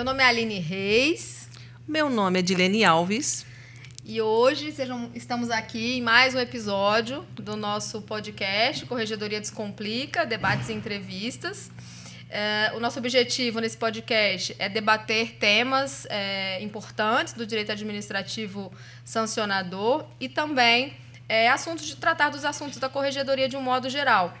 Meu nome é Aline Reis. Meu nome é Dilene Alves. E hoje sejam, estamos aqui em mais um episódio do nosso podcast Corregedoria Descomplica Debates e Entrevistas. É, o nosso objetivo nesse podcast é debater temas é, importantes do direito administrativo sancionador e também é, assuntos de tratar dos assuntos da corregedoria de um modo geral.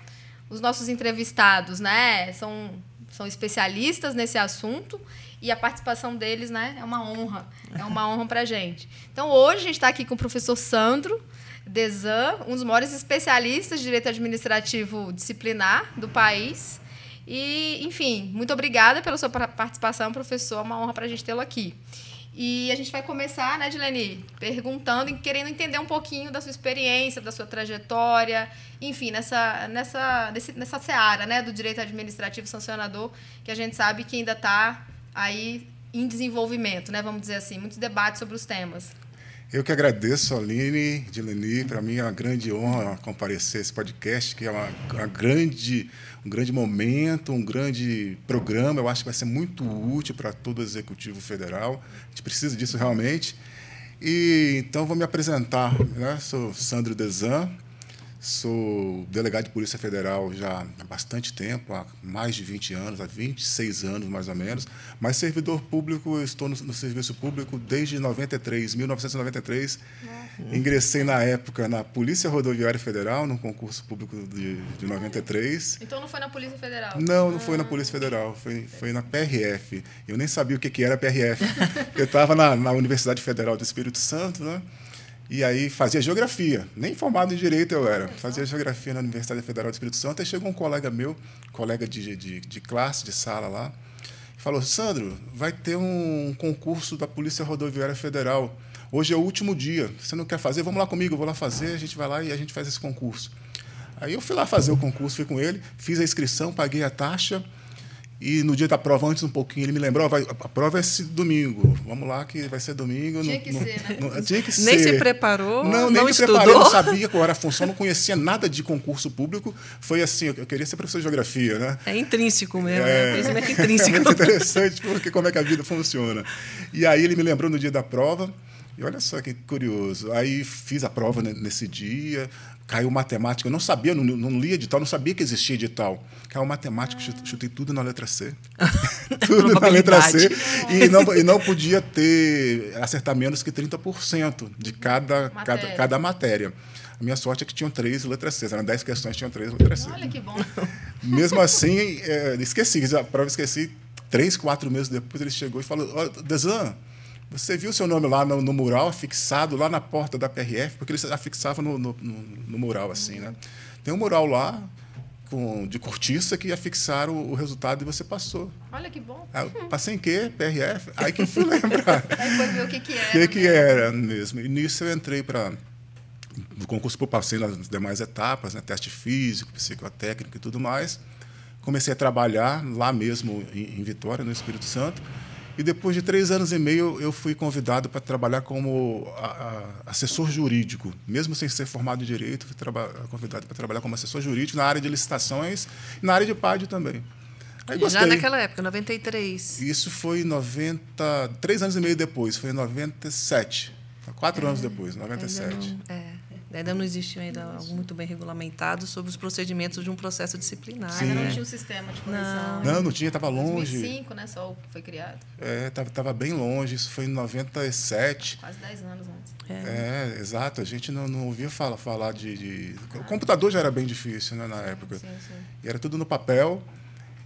Os nossos entrevistados né, são, são especialistas nesse assunto e a participação deles, né, é uma honra. É uma honra para a gente. Então, hoje a gente está aqui com o professor Sandro Desan, um dos maiores especialistas de direito administrativo disciplinar do país. E, enfim, muito obrigada pela sua participação, professor. É uma honra para a gente tê-lo aqui. E a gente vai começar, né, Dileni, perguntando e querendo entender um pouquinho da sua experiência, da sua trajetória, enfim, nessa, nessa, nesse, nessa seara né, do direito administrativo sancionador, que a gente sabe que ainda está aí em desenvolvimento, né? Vamos dizer assim, muitos debates sobre os temas. Eu que agradeço, Aline, Dileni. Para mim é uma grande honra comparecer a esse podcast, que é uma, uma, grande, um grande momento, um grande programa. Eu acho que vai ser muito útil para todo o Executivo Federal. A gente precisa disso realmente. E então vou me apresentar. Né? Sou Sandro Desan, Sou delegado de Polícia Federal já há bastante tempo, há mais de 20 anos, há 26 anos mais ou menos, mas servidor público, estou no, no serviço público desde 93, 1993. Nossa. Ingressei na época na Polícia Rodoviária Federal, num concurso público de, de 93. Então não foi na Polícia Federal? Não, não ah. foi na ah, Polícia Federal, foi, foi na PRF. Eu nem sabia o que, que era PRF. Eu estava na, na Universidade Federal do Espírito Santo, né? E aí fazia geografia, nem formado em direito eu era. Fazia geografia na Universidade Federal do Espírito Santo. Até chegou um colega meu, colega de, de, de classe, de sala lá, e falou: Sandro, vai ter um concurso da Polícia Rodoviária Federal. Hoje é o último dia. Você não quer fazer? Vamos lá comigo, eu vou lá fazer. A gente vai lá e a gente faz esse concurso. Aí eu fui lá fazer o concurso, fui com ele, fiz a inscrição, paguei a taxa. E no dia da prova, antes um pouquinho, ele me lembrou, vai, a prova é esse domingo, vamos lá que vai ser domingo. Tinha que ser, né? Não, é, tinha que nem ser. se preparou, não, nem me estudou. preparei, não sabia qual era a função, não conhecia nada de concurso público. Foi assim, eu queria ser professor de geografia, né? É intrínseco mesmo, é, é né? intrínseco. É muito interessante, porque como é que a vida funciona. E aí ele me lembrou no dia da prova, e olha só que curioso. Aí fiz a prova nesse dia, Caiu matemática, eu não sabia, não, não lia edital, não sabia que existia edital. Caiu matemática, chutei tudo na letra C. tudo na letra C. E não, e não podia ter acertar menos que 30% de cada matéria. Cada, cada matéria. A minha sorte é que tinham três letras C. Eram dez questões, tinham três letras C. Olha que bom. Mesmo assim, é, esqueci, a prova esqueci. Três, quatro meses depois, ele chegou e falou, oh, Desan, você viu seu nome lá no, no, mural, fixado lá na porta da PRF, porque eles afixavam no, no, no mural, assim, né? Tem um mural lá com, de cortiça que afixaram o, o resultado e você passou. Olha que bom. Ah, passei em quê? PRF? Aí que fui lembrar. Aí foi ver o que, que era. O que, que né? era mesmo. E nisso eu entrei para no concurso por passei nas demais etapas, né? teste físico, psicotécnico e tudo mais. Comecei a trabalhar lá mesmo em, em Vitória, no Espírito Santo. E depois de três anos e meio, eu fui convidado para trabalhar como assessor jurídico. Mesmo sem ser formado em direito, fui convidado para trabalhar como assessor jurídico na área de licitações e na área de pádio também. Já naquela época, 93. Isso foi 90, três anos e meio depois, foi em 97. Quatro é, anos depois, 97. Não, é. Ainda não existia ainda algo muito bem regulamentado sobre os procedimentos de um processo disciplinar. Ainda né? não tinha um sistema de correção. Né? Não, não tinha, estava longe. 2005, né, só foi criado. É, estava bem longe, isso foi em 97. Quase 10 anos antes. É, é exato, a gente não, não ouvia fala, falar de... de... Ah. O computador já era bem difícil né, na época. Sim, sim. E era tudo no papel.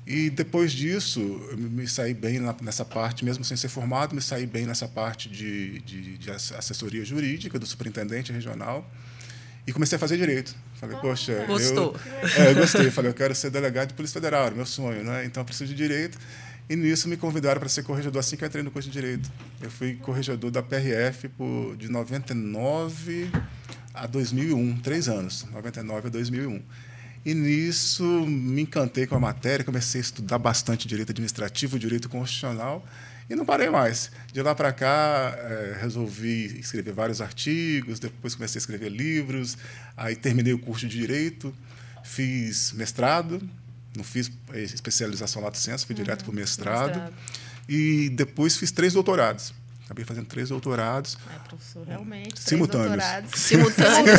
E depois disso, me saí bem nessa parte, mesmo sem ser formado, me saí bem nessa parte de, de, de assessoria jurídica do superintendente regional. E comecei a fazer direito. Falei, poxa. Gostou? Eu, é, eu gostei. Falei, eu quero ser delegado de Polícia Federal, era meu sonho, né? Então eu preciso de direito. E nisso me convidaram para ser corregedor assim que eu entrei no curso de direito. Eu fui corregedor da PRF por, de 99 a 2001, três anos, 99 a 2001. E nisso me encantei com a matéria, comecei a estudar bastante direito administrativo, direito constitucional e não parei mais. De lá para cá, é, resolvi escrever vários artigos, depois comecei a escrever livros, aí terminei o curso de Direito, fiz mestrado, não fiz eh, especialização Lato Senso, fui uhum. direto para o mestrado, mestrado, e depois fiz três doutorados acabei fazendo três doutorados. É, professor, realmente. Simultâneos. Simultâneos.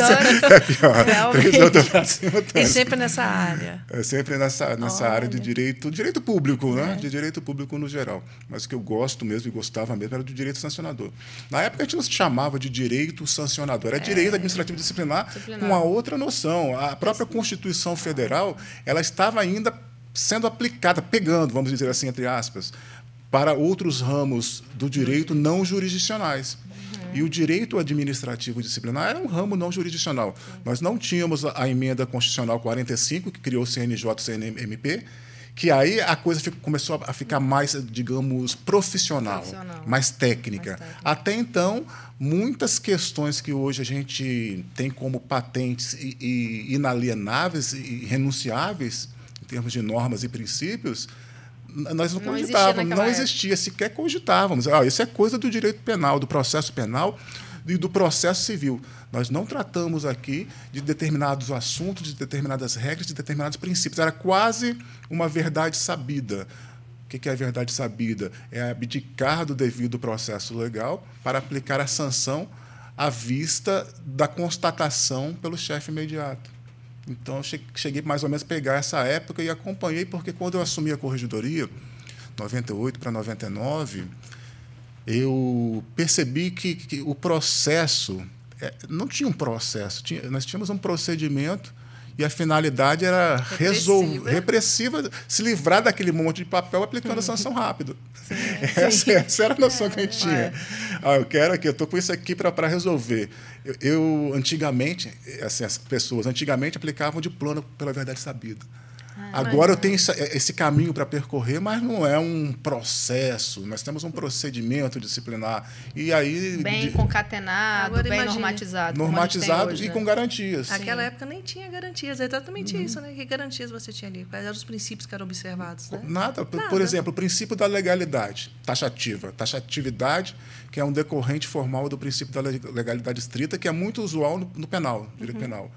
simultâneos. é pior. Realmente. Três simultâneos. E sempre nessa área. É sempre nessa, nessa área de direito, direito público, né? É. De direito público no geral. Mas o que eu gosto mesmo e gostava mesmo era do direito sancionador. Na época a gente não se chamava de direito sancionador, era é. direito administrativo disciplinar, disciplinar com uma outra noção. A própria Constituição Federal, ela estava ainda sendo aplicada, pegando, vamos dizer assim, entre aspas, para outros ramos do direito não jurisdicionais. E o direito administrativo disciplinar é um ramo não jurisdicional. Nós não tínhamos a emenda constitucional 45, que criou o CNJ e CNMP, que aí a coisa ficou, começou a ficar mais, digamos, profissional, profissional. Mais, técnica. mais técnica. Até então, muitas questões que hoje a gente tem como patentes e, e inalienáveis e renunciáveis, em termos de normas e princípios, nós não, não cogitávamos, não existia, época. sequer cogitávamos. Ah, isso é coisa do direito penal, do processo penal e do processo civil. Nós não tratamos aqui de determinados assuntos, de determinadas regras, de determinados princípios. Era quase uma verdade sabida. O que é a verdade sabida? É abdicar do devido processo legal para aplicar a sanção à vista da constatação pelo chefe imediato. Então, cheguei mais ou menos a pegar essa época e acompanhei, porque quando eu assumi a corregedoria, 98 para 99, eu percebi que, que o processo é, não tinha um processo, tinha, nós tínhamos um procedimento e a finalidade era repressiva, repressiva se livrar daquele monte de papel aplicando a sanção rápido. Sim, essa, Sim. essa, era a noção é, que a gente é, tinha. Ah, eu quero aqui, eu estou com isso aqui para resolver. Eu, eu, antigamente, assim, as pessoas antigamente aplicavam de plano pela verdade sabida. Ah, Agora eu tenho é, esse caminho para percorrer, mas não é um processo. Nós temos um procedimento disciplinar. E aí. Bem concatenado, Agora, bem imagine. normatizado. Normatizado hoje, e né? com garantias. Naquela época nem tinha garantias. É exatamente uhum. isso, né? Que garantias você tinha ali? Quais eram os princípios que eram observados? Né? Nada. Por, Nada. Por exemplo, o princípio da legalidade taxativa. Taxatividade, que é um decorrente formal do princípio da legalidade estrita, que é muito usual no, no penal, direito uhum. penal.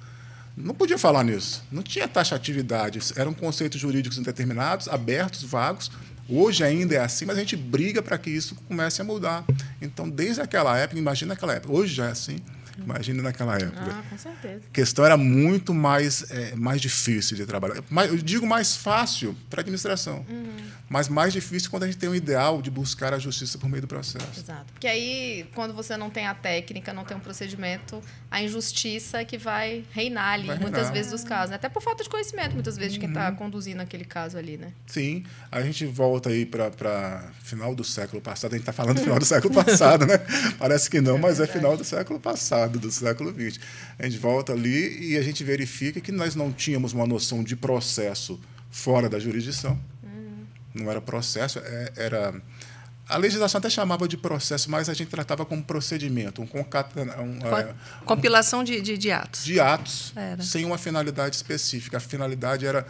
Não podia falar nisso. Não tinha taxatividade. Eram conceitos jurídicos indeterminados, abertos, vagos. Hoje ainda é assim, mas a gente briga para que isso comece a mudar. Então, desde aquela época, imagina aquela época. Hoje já é assim. Imagina naquela ah, época. Ah, com certeza. A questão era muito mais, é, mais difícil de trabalhar. mas eu digo mais fácil para a administração. Uhum. Mas mais difícil quando a gente tem o um ideal de buscar a justiça por meio do processo. Exato. Porque aí, quando você não tem a técnica, não tem um procedimento, a injustiça é que vai reinar ali, vai reinar. muitas vezes, dos casos. Né? Até por falta de conhecimento, muitas vezes, de quem está uhum. conduzindo aquele caso ali, né? Sim. A gente volta aí para final do século passado. A gente está falando final do século passado, né? Parece que não, é mas é final do século passado, do século XX. A gente volta ali e a gente verifica que nós não tínhamos uma noção de processo fora da jurisdição não era processo, é, era. A legislação até chamava de processo, mas a gente tratava como procedimento, um concatena, um, é, compilação um, de, de, de, atos. De atos, era. sem uma finalidade específica. A finalidade era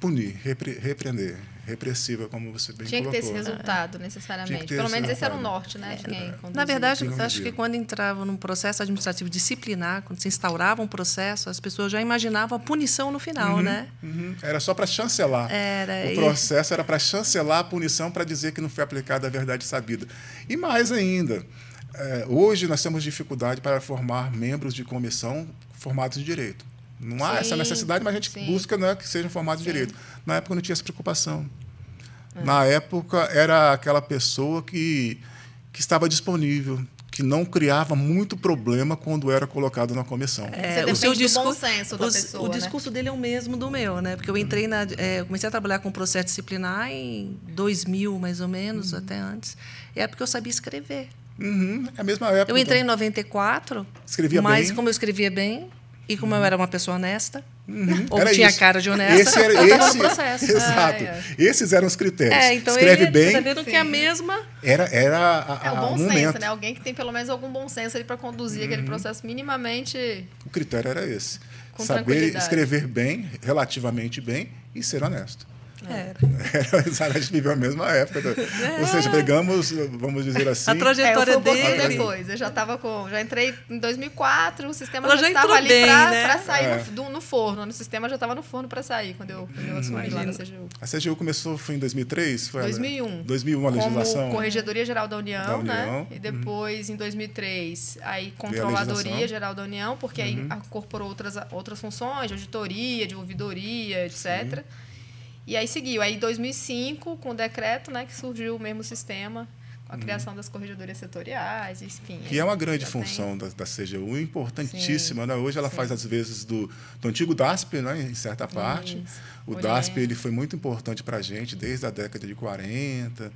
punir, repre, repreender, repressiva, como você bem Tinha colocou. É. Tinha que ter esse resultado, necessariamente. Pelo menos esse era o norte, né? É. Na verdade, eu acho que quando entrava num processo administrativo disciplinar, quando se instaurava um processo, as pessoas já imaginavam a punição no final, uhum, né? Uhum. Era só para chancelar. Era, o processo e... era para chancelar a punição para dizer que não foi aplicada a verdade sabida. E mais ainda, é, hoje nós temos dificuldade para formar membros de comissão formados de direito. Não há sim, essa necessidade, mas a gente sim. busca né, que sejam formados direito. Na época não tinha essa preocupação. É. Na época era aquela pessoa que, que estava disponível, que não criava muito problema quando era colocado na comissão. É, o seu discurso, o, né? discurso dele é o mesmo do meu, né? Porque eu hum. entrei na, é, comecei a trabalhar com processo disciplinar em 2000 mais ou menos, uhum. até antes. É porque eu sabia escrever. Uhum. É a mesma época. Eu entrei então. em 94. Escrevia mas bem. Mas como eu escrevia bem, e como eu era uma pessoa honesta, uhum. ou era tinha isso. cara de honesta, esse era, eu esse, no processo. Exato. É, Esses eram os critérios. É, então Escreve ele, bem. Tá que a mesma... Era, era a, a, é o bom senso, né? Alguém que tem pelo menos algum bom senso para conduzir uhum. aquele processo minimamente... O critério era esse. Com Saber escrever bem, relativamente bem, e ser honesto. É. Era. Era. a gente viveu a mesma época. É. Ou seja, é. pegamos, vamos dizer assim. A trajetória é, eu dele. depois. Eu já estava com. Já entrei em 2004, o sistema Ela já estava ali para né? sair é. no, no, forno. o sistema já estava no forno para sair quando eu, quando eu assumi Imagina. lá na CGU. A CGU começou foi em 2003? Foi 2001. 2001 a legislação. Como Corregedoria Geral da União, da União. né? E depois, uhum. em 2003, aí Controladoria Geral da União, porque uhum. aí incorporou outras, outras funções, de auditoria, de ouvidoria, etc. Sim. E aí seguiu. Aí 2005, com o decreto, né, que surgiu o mesmo sistema, com a hum. criação das corregedorias setoriais, enfim. Que é uma grande função tem... da, da CGU, importantíssima. né? Hoje ela sim. faz, às vezes, do, do antigo DASP, né, em certa parte. Isso. O Hoje DASP é. ele foi muito importante para a gente desde a década de 40.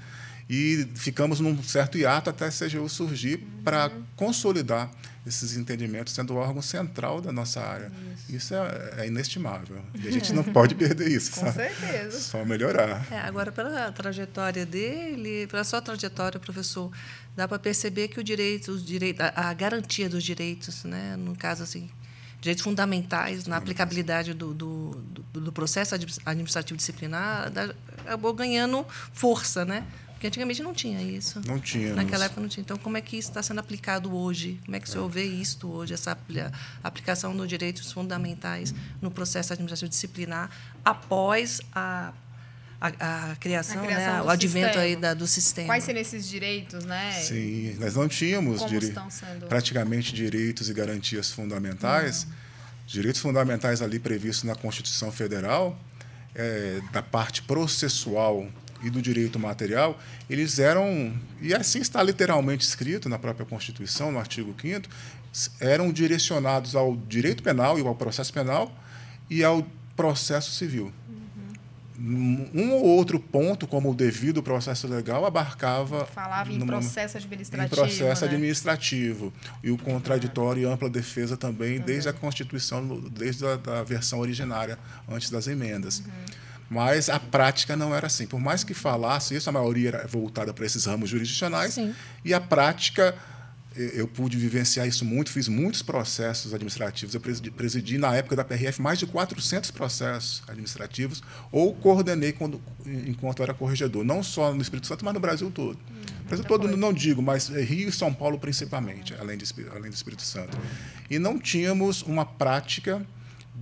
E ficamos num certo hiato até a CGU surgir uhum. para consolidar esses entendimentos sendo o órgão central da nossa área. Isso, isso é, é, inestimável. E a gente é. não pode perder isso. Com sabe? certeza. Só melhorar. É, agora, pela trajetória dele, pela sua trajetória, professor, dá para perceber que o direito, os direitos, a, a, garantia dos direitos, né, no caso assim, direitos fundamentais na aplicabilidade do, do, do, do processo administrativo disciplinar, acabou ganhando força, né? Porque antigamente não tinha isso. Não tinha. Naquela época não tinha. Então, como é que isso está sendo aplicado hoje? Como é que o senhor vê isto hoje, essa aplicação dos direitos fundamentais no processo administrativo disciplinar após a a, a, criação, a né, criação né? o advento sistema. aí da, do sistema. Quais seriam esses direitos, né? Sim, nós não tínhamos dire... Sendo... praticamente direitos e garantias fundamentais. Não. Hum. Direitos fundamentais ali previstos na Constituição Federal, é, da parte processual e do direito material, eles eram, e assim está literalmente escrito na própria Constituição, no artigo 5, eram direcionados ao direito penal e ao processo penal e ao processo civil. Uhum. Um ou outro ponto, como o devido processo legal, abarcava. Falava em numa, processo administrativo. Em processo né? administrativo. E o contraditório e ampla defesa também, desde a Constituição, desde a versão originária, antes das emendas. Uhum. Mas a prática não era assim. Por mais que falasse isso, a maioria era voltada para esses ramos jurisdicionais. Sim. E a prática, eu, pude vivenciar isso muito, fiz muitos processos administrativos. Eu presidi, na época da PRF, mais de 400 processos administrativos, ou coordenei quando, enquanto era corregedor, não só no Espírito Santo, mas no Brasil todo. Hum, no Brasil todo, coisa. não digo, mas Rio e São Paulo principalmente, além, de, além do Espírito Santo. E não tínhamos uma prática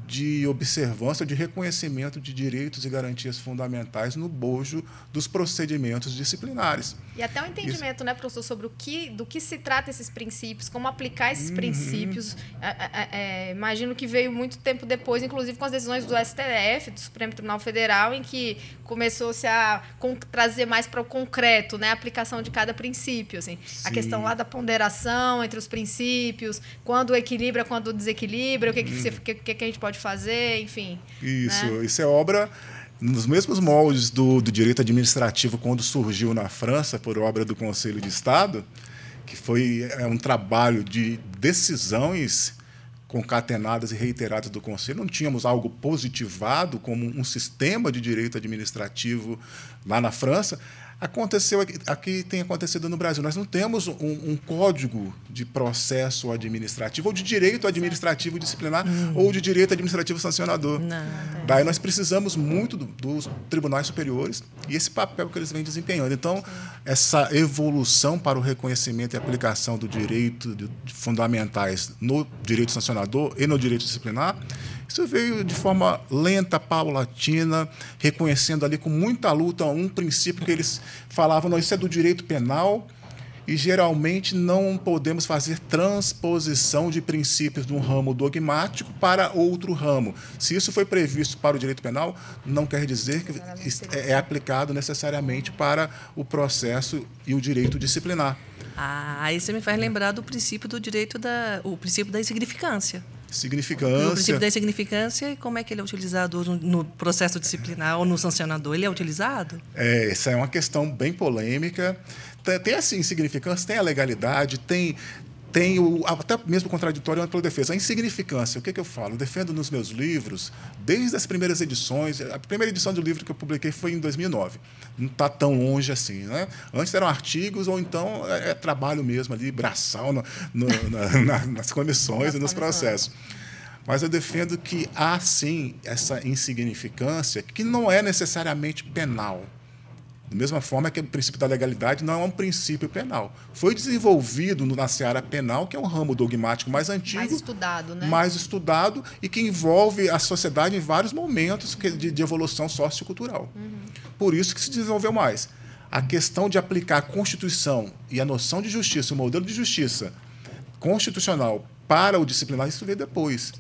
de observância, de reconhecimento de direitos e garantias fundamentais no bojo dos procedimentos disciplinares. E até o um entendimento, Isso. né, professor, sobre o que, do que se trata esses princípios, como aplicar esses uhum. princípios. É, é, é, é imagino que veio muito tempo depois, inclusive com as decisões do STF, do Supremo Tribunal Federal, em que começou-se a trazer mais para o concreto, né, a aplicação de cada princípio, assim. A questão lá da ponderação entre os princípios, quando equilibra, quando desequilibra, o que, uhum. que, que, que, a gente pode fazer, enfim. Isso, né? isso é obra nos mesmos moldes do, do, direito administrativo quando surgiu na França por obra do Conselho de Estado, que foi é, um trabalho de decisões concatenadas e reiteradas do Conselho, não tínhamos algo positivado como um sistema de direito administrativo lá na França, aconteceu aqui, aqui, tem acontecido no Brasil. Nós não temos um, um, código de processo administrativo ou de direito administrativo disciplinar uhum. ou de direito administrativo sancionador. Nada. Daí nós precisamos muito do, dos tribunais superiores e esse papel que eles vêm desempenhando. Então, Sim essa evolução para o reconhecimento e aplicação do direito de, de fundamentais no direito sancionador e no direito disciplinar, isso veio de forma lenta, paulatina, reconhecendo ali com muita luta um princípio que eles falavam, não, isso é do direito penal, e geralmente não podemos fazer transposição de princípios de um ramo dogmático para outro ramo. Se isso foi previsto para o direito penal, não quer dizer que é, é aplicado necessariamente para o processo e o direito disciplinar. Ah, isso me faz lembrar do princípio do direito da, o princípio da insignificância. Significância. O princípio da insignificância e como é que ele é utilizado no processo disciplinar ou no sancionador? Ele é utilizado? É, essa é uma questão bem polêmica tem essa insignificância, tem a legalidade, tem, tem o, até mesmo contraditório pela defesa. A insignificância, o que, é que eu falo? Eu defendo nos meus livros, desde as primeiras edições, a primeira edição do livro que eu publiquei foi em 2009. Não está tão longe assim. Né? Antes eram artigos ou então é, é trabalho mesmo ali, braçal no, no, na, nas comissões e nos processos. Mas eu defendo que há sim essa insignificância que não é necessariamente penal. Da mesma forma que o princípio da legalidade não é um princípio penal. Foi desenvolvido na seara penal, que é um ramo dogmático mais antigo. Mais estudado, né? Mais estudado e que envolve a sociedade em vários momentos de, de evolução sociocultural. Uhum. Por isso que se desenvolveu mais. A questão de aplicar a Constituição e a noção de justiça, o modelo de justiça constitucional para o disciplinar, isso veio depois.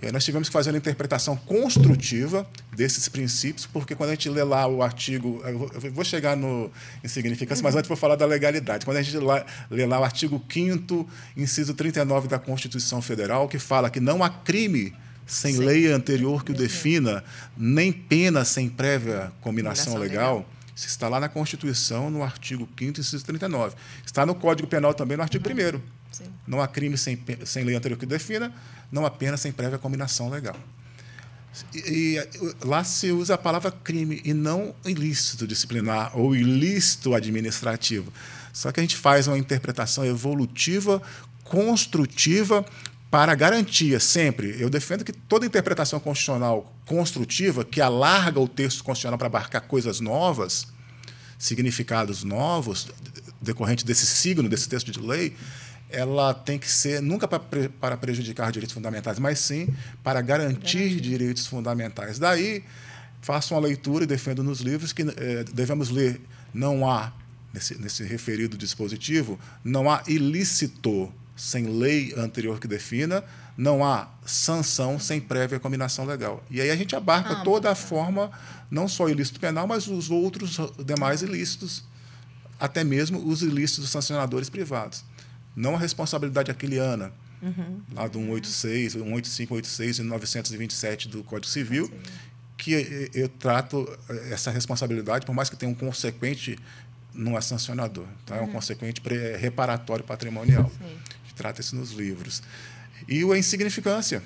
É, nós tivemos que fazer uma interpretação construtiva desses princípios, porque quando a gente lê lá o artigo, eu vou, chegar no insignificância, mas antes vou falar da legalidade. Quando a gente lá, lê lá o artigo 5 inciso 39 da Constituição Federal, que fala que não há crime sem Sim. lei anterior que o defina, nem pena sem prévia combinação, combinação legal. legal. Isso está lá na Constituição, no artigo 5 inciso 39. Está no Código Penal também, no artigo uhum. 1 Não há crime sem, sem lei anterior que defina, não apenas sem prévia combinação legal. E, e, lá se usa a palavra crime e não ilícito disciplinar ou ilícito administrativo. Só que a gente faz uma interpretação evolutiva, construtiva, para garantia sempre. Eu defendo que toda interpretação constitucional construtiva, que alarga o texto constitucional para abarcar coisas novas, significados novos, decorrente desse signo, desse texto de lei, ela tem que ser nunca para prejudicar direitos fundamentais, mas sim para garantir direitos fundamentais. Daí, faço uma leitura e defendo nos livros que eh, devemos ler não há, nesse, nesse referido dispositivo, não há ilícito sem lei anterior que defina, não há sanção sem prévia combinação legal. E aí a gente abarca ah, toda a forma, não só ilícito penal, mas os outros demais ilícitos, até mesmo os ilícitos sancionadores privados não a responsabilidade aquiliana, uhum. lá do 186, 185, 86 e 927 do Código Civil, que eu trato eh, essa responsabilidade, por mais que tenha um consequente, não é sancionador, tá? é um uhum. consequente eh, reparatório patrimonial. Sim. trata isso nos livros. E o insignificância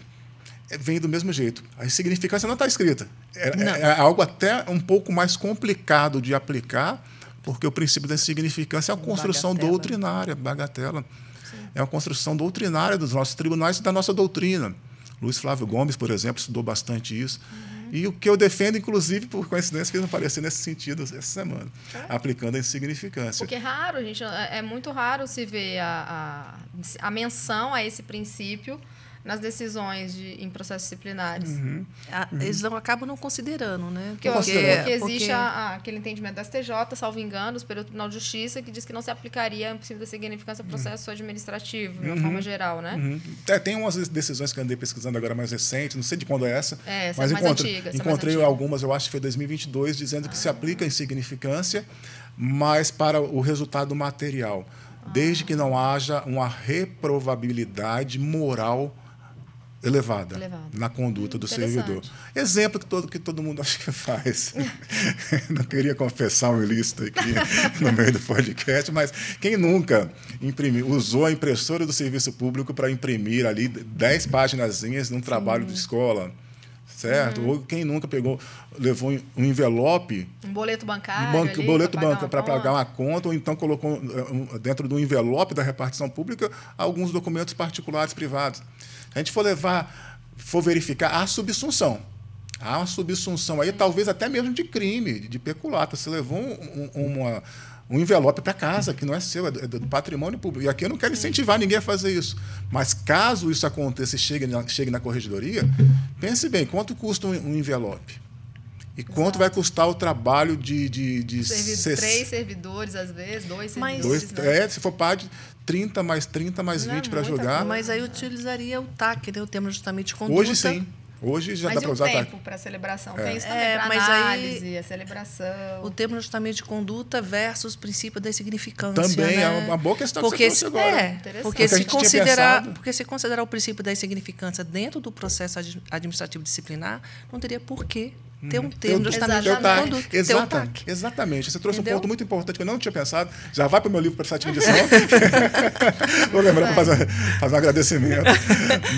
eh, vem do mesmo jeito. A insignificância não está escrita. É, é, é, algo até um pouco mais complicado de aplicar, porque o princípio da insignificância é uma construção bagatela. Né? doutrinária, bagatela. Sim. É uma construção doutrinária dos nossos tribunais e da nossa doutrina. Luiz Flávio Gomes, por exemplo, estudou bastante isso. Uhum. E o que eu defendo, inclusive, por coincidência, fez aparecer nesse sentido essa semana, é. aplicando a insignificância. Porque é raro, gente, é, é muito raro se ver a, a, a menção a esse princípio nas decisões de, em processos disciplinares. Uhum. Ah, uhum. Eles não acabam não considerando, né? Porque, porque, porque é, existe porque... A, aquele entendimento da STJ, salvo engano, Superior Tribunal de Justiça, que diz que não se aplicaria a princípio da significância uhum. processo uhum. administrativo, de uma uhum. forma geral, né? Uhum. É, tem umas decisões que andei pesquisando agora mais recente, não sei de quando é essa, é, essa é mas é encontrei, antiga, encontrei algumas, eu acho que foi 2022, dizendo ah. que se ah. aplica a insignificância, mas para o resultado material ah. desde que não haja uma reprovabilidade moral elevada, elevada. na conduta do servidor. Exemplo que todo, que todo mundo acha que faz. Não queria confessar um ilícito aqui no meio do podcast, mas quem nunca imprimiu, usou a impressora do serviço público para imprimir ali 10 paginazinhas num trabalho Sim. de escola? certo? Uhum. Ou quem nunca pegou, levou um envelope. Um boleto bancário. Um banco, boleto bancário para pagar uma conta, ou então colocou eh, dentro do envelope da repartição pública alguns documentos particulares privados a gente for levar, for verificar, há subsunção. Há uma subsunção aí, talvez até mesmo de crime, de peculata. Você levou um, um, uma, um envelope para casa, que não é seu, é do, é do, patrimônio público. E aqui eu não quero incentivar ninguém a fazer isso. Mas caso isso aconteça e chegue na, chegue na corregedoria, pense bem, quanto custa um, um envelope? E quanto Exato. vai custar o trabalho de. de, de Servi ses... Três servidores, às vezes, dois servidores. Mas, dois, né? É, se for parte, 30 mais 30 mais não 20 é para jogar. Mas aí utilizaria o TAC, né? o termo justamente de conduta. Hoje sim. Hoje já mas dá para usar o tempo para celebração. É. Tem isso também é, para análise, aí, a celebração. O termo justamente de conduta versus princípio da insignificância. Também né? é uma boa questão porque que você se, agora. É, porque, se considerar, porque se considerar o princípio da insignificância dentro do processo administrativo disciplinar, não teria porquê ter um uhum. termo justamente teu tac, conduto, exatamente, exatamente. Você trouxe Entendeu? um ponto muito importante que eu não tinha pensado. Já vai para o meu livro para essa edição. Vou lembrar para fazer, fazer, um agradecimento.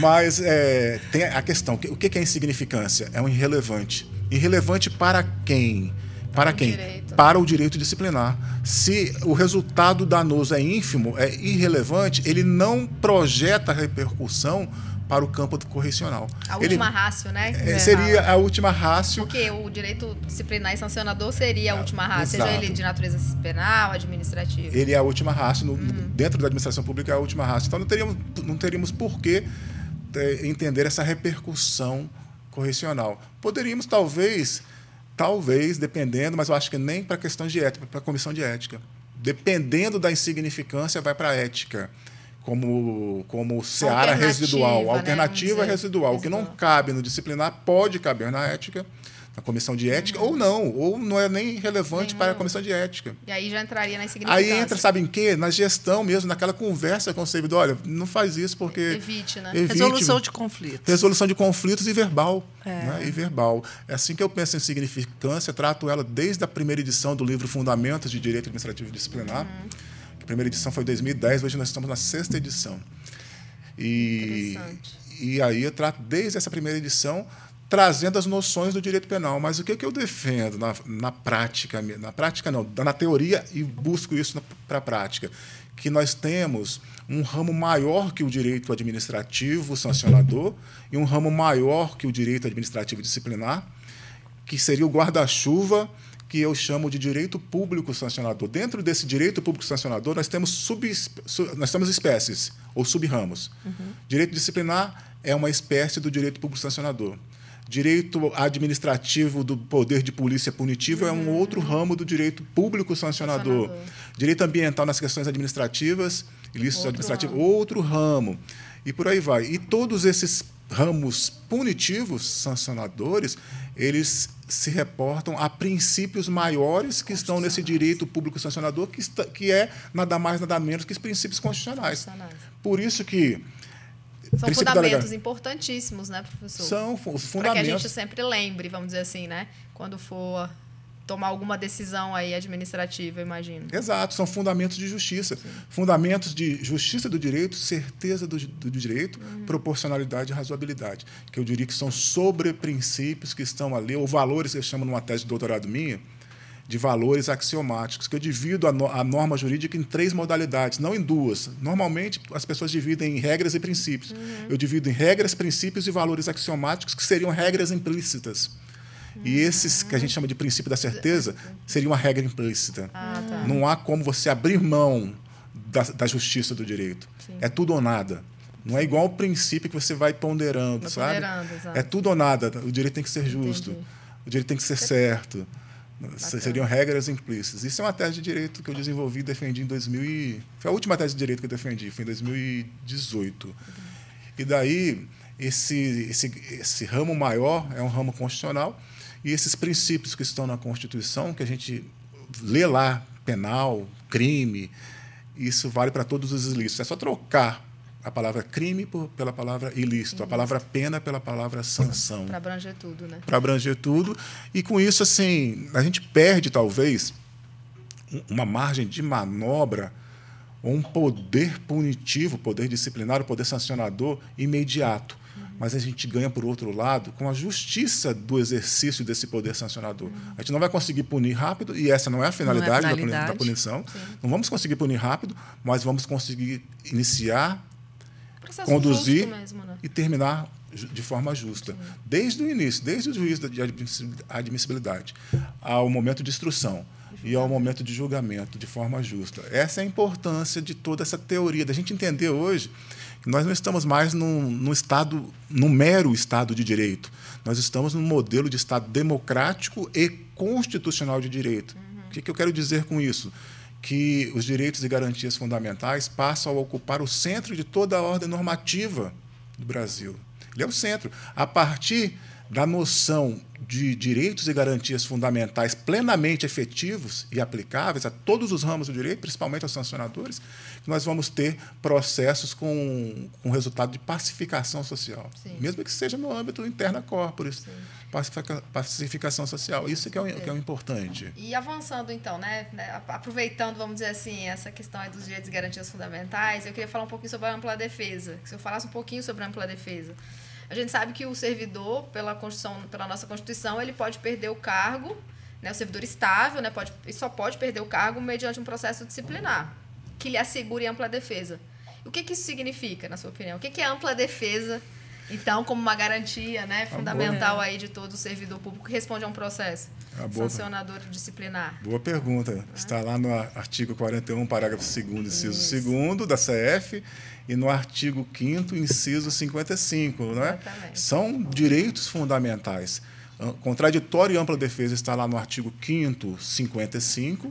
Mas é, tem a questão: o que é insignificância? É um irrelevante. Irrelevante para quem? Para quem? Direito. Para o direito disciplinar. Se o resultado danoso é ínfimo, é irrelevante, ele não projeta repercussão para o campo do correcional. A última rácio, né? É, seria a última rácio. Porque o direito disciplinar e sancionador seria a última rácio, seja ele de natureza penal, administrativa. Ele é a última rácio, uhum. dentro da administração pública é a última rácio. Então não teríamos, não teríamos por que é, entender essa repercussão correcional. Poderíamos, talvez, talvez, dependendo, mas eu acho que nem para a questão de ética, para a comissão de ética. Dependendo da insignificância, vai para a ética como, como seara alternativa, residual, né? alternativa né? residual, que não cabe no disciplinar, pode caber na ética, na comissão de ética, uhum. ou não, ou não é nem relevante Nenhum. para a comissão de ética. E aí já entraria na significância Aí entra, sabe em quê? Na gestão mesmo, naquela conversa com o servidor, olha, não faz isso porque... Evite, né? Evite. Resolução de conflitos. Resolução de conflitos e verbal. É. Né? E verbal. É assim que eu penso em significância, trato ela desde a primeira edição do livro Fundamentos de Direito Administrativo e Disciplinar, uhum a primeira edição foi em 2010, hoje nós estamos na sexta edição. E, e aí eu trato desde essa primeira edição trazendo as noções do direito penal. Mas o que, que eu defendo na, na prática, na prática não, na teoria e busco isso para a prática, que nós temos um ramo maior que o direito administrativo sancionador e um ramo maior que o direito administrativo disciplinar, que seria o guarda-chuva que eu chamo de direito público sancionador. Dentro desse direito público sancionador, nós temos, sub, nós temos espécies ou subramos. Uhum. Direito disciplinar é uma espécie do direito público sancionador. Direito administrativo do poder de polícia punitivo uhum. é um uhum. outro ramo do direito público sancionador. sancionador. Direito ambiental nas questões administrativas, ilícitos administrativos, outro ramo. E por aí vai. E todos esses ramos punitivos, sancionadores, eles se reportam a princípios maiores que estão nesse direito público sancionador, que, está, que é nada mais, nada menos que os princípios constitucionais. Por isso que são fundamentos importantíssimos, né, professor? São os fundamentos. Para que a gente sempre lembre, vamos dizer assim, né? Quando for tomar alguma decisão aí administrativa, imagino. Exato, são fundamentos de justiça. Sim. Fundamentos de justiça do direito, certeza do, do direito, uhum. proporcionalidade e razoabilidade, que eu diria que são sobre princípios que estão ali, ou valores que eu chamo numa tese de doutorado minha, de valores axiomáticos, que eu divido a, no, a norma jurídica em três modalidades, não em duas. Normalmente, as pessoas dividem em regras e princípios. Uhum. Eu divido em regras, princípios e valores axiomáticos, que seriam regras implícitas e esses que a gente chama de princípio da certeza seria uma regra implícita. Ah, tá. Não há como você abrir mão da, da justiça do direito. Sim. É tudo ou nada. Não é igual o princípio que você vai ponderando, vai sabe? Ponderando, é tudo ou nada. O direito tem que ser justo. Entendi. O direito tem que ser certo. Bacana. Seriam regras implícitas. Isso é uma tese de direito que eu desenvolvi e defendi em 2000 e... Foi a última tese de direito que eu defendi, foi em 2018. E daí, esse, esse, esse ramo maior é um ramo constitucional, e esses princípios que estão na Constituição, que a gente lê lá, penal, crime, isso vale para todos os ilícitos. É só trocar a palavra crime por, pela palavra ilícito, a uhum. palavra pena pela palavra sanção. Para abranger tudo, né? Para abranger tudo. E com isso, assim, a gente perde, talvez, uma margem de manobra ou um poder punitivo, poder disciplinar, poder sancionador imediato mas a gente ganha, por outro lado, com a justiça do exercício desse poder sancionador. A gente não vai conseguir punir rápido, e essa não é a finalidade, é a finalidade. Da, punição. Sim. Não vamos conseguir punir rápido, mas vamos conseguir iniciar, Processo conduzir mesmo, né? e terminar de forma justa, Sim. desde o início, desde o juízo de admissibilidade ao momento de instrução e ao momento de julgamento de forma justa. Essa é a importância de toda essa teoria. Da gente entender hoje nós não estamos mais num, num Estado, num mero Estado de direito. Nós estamos num modelo de Estado democrático e constitucional de direito. Uhum. O que, que eu quero dizer com isso? Que os direitos e garantias fundamentais passam a ocupar o centro de toda a ordem normativa do Brasil. Ele é o centro. A partir da noção de direitos e garantias fundamentais plenamente efetivos e aplicáveis a todos os ramos do direito, principalmente aos sancionadores, nós vamos ter processos com, com resultado de pacificação social, Sim. mesmo que seja no âmbito interna corporis, pacificação social. Isso que é, o, que é o importante. E avançando então, né, né aproveitando, vamos dizer assim, essa questão dos direitos e garantias fundamentais, eu queria falar um pouquinho sobre a ampla defesa. Se eu falasse um pouquinho sobre a ampla defesa. A gente sabe que o servidor, pela Constituição, pela nossa Constituição, ele pode perder o cargo, né, o servidor estável, né, pode, só pode perder o cargo mediante um processo disciplinar que lhe assegure ampla defesa. O que, que isso significa, na sua opinião? O que, que é ampla defesa então, como uma garantia né, fundamental aí de todo servidor público que responde a um processo a sancionador disciplinar. Boa pergunta. Está lá no artigo 41, parágrafo 2 inciso 2 da CF e no artigo 5 inciso 55, né? São direitos fundamentais. Contraditório e ampla defesa está lá no artigo 5 55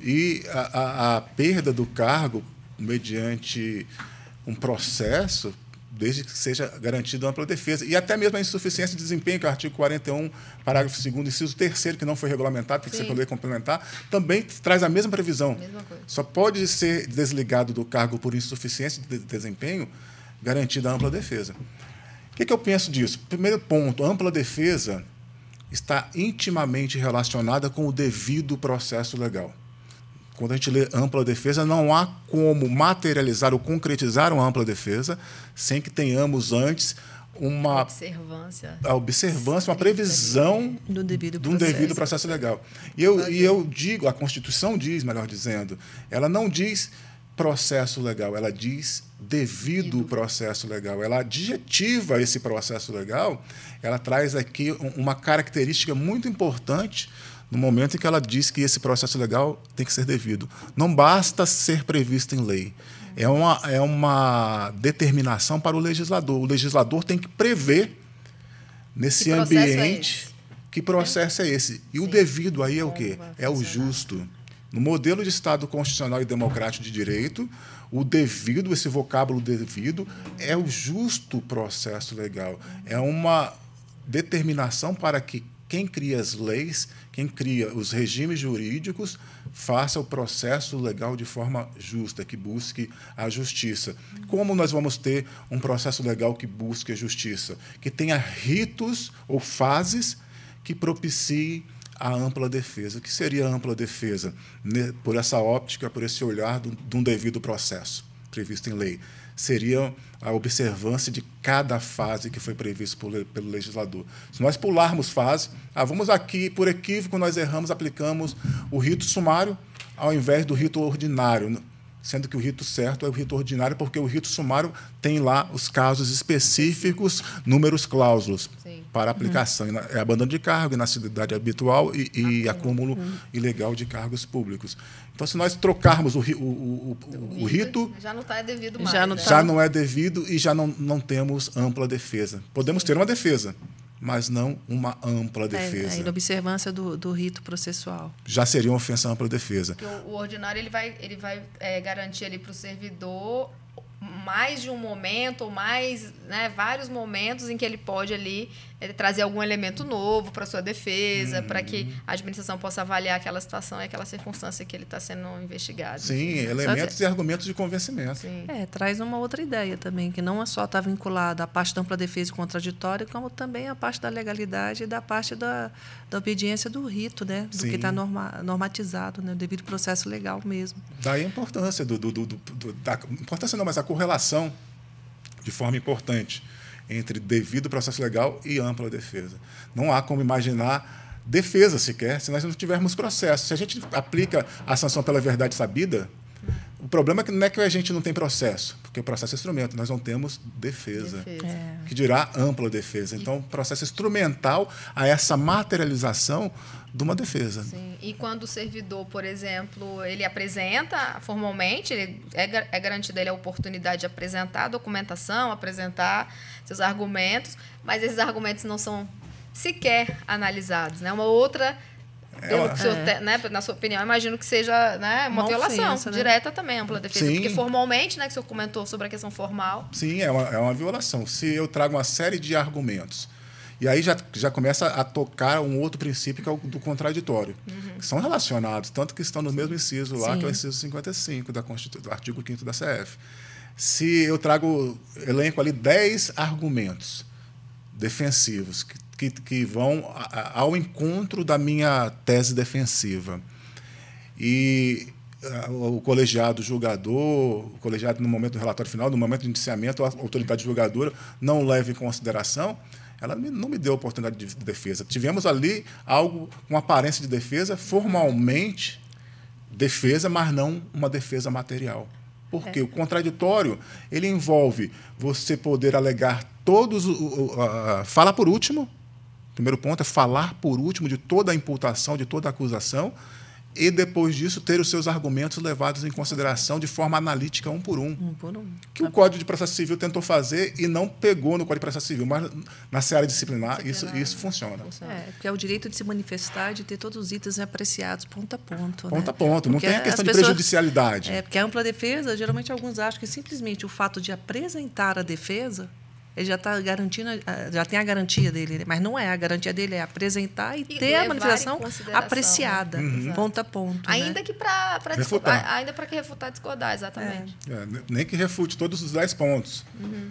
e a, a, a perda do cargo mediante um processo desde que seja garantida ampla defesa. E até mesmo a insuficiência de desempenho, que é o artigo 41, parágrafo 2, inciso 3, que não foi regulamentado, tem que Sim. ser poder complementar, também traz a mesma previsão. Mesma Só pode ser desligado do cargo por insuficiência de desempenho garantida ampla defesa. O que, que eu penso disso? Primeiro ponto: ampla defesa está intimamente relacionada com o devido processo legal. Quando a gente lê ampla defesa, não há como materializar ou concretizar uma ampla defesa sem que tenhamos antes uma observância, a observância uma previsão do devido de um devido processo legal. E eu, e eu digo, a Constituição diz, melhor dizendo, ela não diz processo legal, ela diz devido processo legal. Ela adjetiva esse processo legal, ela traz aqui uma característica muito importante no momento em que ela diz que esse processo legal tem que ser devido. Não basta ser previsto em lei. É uma, é uma determinação para o legislador. O legislador tem que prever nesse que é ambiente é que processo é esse. E Sim. o devido aí é o quê? É o justo. No modelo de Estado constitucional e democrático de direito, o devido, esse vocábulo devido, é o justo processo legal. É uma determinação para que quem cria as leis, quem cria os regimes jurídicos, faça o processo legal de forma justa, que busque a justiça. Como nós vamos ter um processo legal que busque a justiça? Que tenha ritos ou fases que propiciem a ampla defesa. O que seria a ampla defesa? Por essa óptica, por esse olhar de um devido processo previsto em lei seria a observância de cada fase que foi prevista pelo legislador. Se nós pularmos fase, ah, vamos aqui, por equívoco, nós erramos, aplicamos o rito sumário ao invés do rito ordinário sendo que o rito certo é o rito ordinário, porque o rito sumário tem lá os casos específicos, números cláusulos para aplicação. Uhum. É abandono de cargo, inacididade habitual e, e ah, tá. acúmulo uhum. ilegal de cargos públicos. Então, se nós trocarmos o, o, o, o rito... Já não está devido mais. Já não, né? tá... já não é devido e já não, não temos ampla defesa. Podemos ter uma defesa, mas não uma ampla é, é, defesa. É, a observância do, do rito processual. Já seria uma ofensa à ampla defesa. O, o ordinário ele vai, ele vai é, garantir ali para o servidor mais de um momento, ou mais, né, vários momentos em que ele pode ali é, trazer algum elemento novo para sua defesa, hum. para que uhum. a administração possa avaliar aquela situação e aquela circunstância que ele está sendo investigado. Sim, elementos e argumentos de convencimento. Sim. É, traz uma outra ideia também, que não é só estar tá vinculada à parte da ampla defesa e contraditória, como também a parte da legalidade e da parte da, da obediência do rito, né? do Sim. que está norma, normatizado, né? devido ao processo legal mesmo. Daí a importância, do, do, do, do da, importância não, mas a correlação de forma importante entre devido processo legal e ampla defesa. Não há como imaginar defesa sequer se nós não tivermos processo. Se a gente aplica a sanção pela verdade sabida, problema é que não é que a gente não tem processo, porque o processo é instrumento, nós não temos defesa, defesa. É. que dirá ampla defesa. Então, processo instrumental a essa materialização de uma defesa. Sim. E quando o servidor, por exemplo, ele apresenta formalmente, ele é, é garantida ele a oportunidade de apresentar a documentação, apresentar seus argumentos, mas esses argumentos não são sequer analisados, né? Uma outra é. né, na sua opinião, imagino que seja né, uma, uma violação ofensa, né? direta também, ampla defesa. Sim. Porque formalmente, né, que o senhor comentou sobre a questão formal. Sim, é uma, é uma violação. Se eu trago uma série de argumentos e aí já, já começa a tocar um outro princípio que é o do contraditório, uhum. que são relacionados, tanto que estão no mesmo inciso lá, Sim. que é o inciso 55 da constituição do artigo 5 da CF. Se eu trago, elenco ali 10 argumentos defensivos que que, que vão ao encontro da minha tese defensiva. E o colegiado julgador, o colegiado no momento do relatório final, no momento do indiciamento, a autoridade julgadora não leva em consideração, ela não me deu oportunidade de defesa. Tivemos ali algo com aparência de defesa, formalmente defesa, mas não uma defesa material. Porque é. o contraditório ele envolve você poder alegar todos. o fala por último, primeiro ponto é falar por último de toda a imputação, de toda a acusação, e depois disso ter os seus argumentos levados em consideração de forma analítica um por um, um, por um. que tá o Código de Processo Civil tentou fazer e não pegou no Código de Processo Civil, mas na seara disciplinar, disciplinar isso isso funciona. É, porque é o direito de se manifestar, de ter todos os itens apreciados ponto a ponto. Né? Ponto né? a ponto, porque não tem a questão de prejudicialidade. É porque a ampla defesa geralmente alguns acham que simplesmente o fato de apresentar a defesa ele já está garantindo, ah, já tem a garantia dele, né? mas não é a garantia dele é apresentar e, e ter a manifestação né? apreciada, uhum. ponto a ponto. Né? Ainda né? que para refutar, ainda para que refutar discordar, exatamente. É. É, nem que refute todos os 10 pontos, uhum.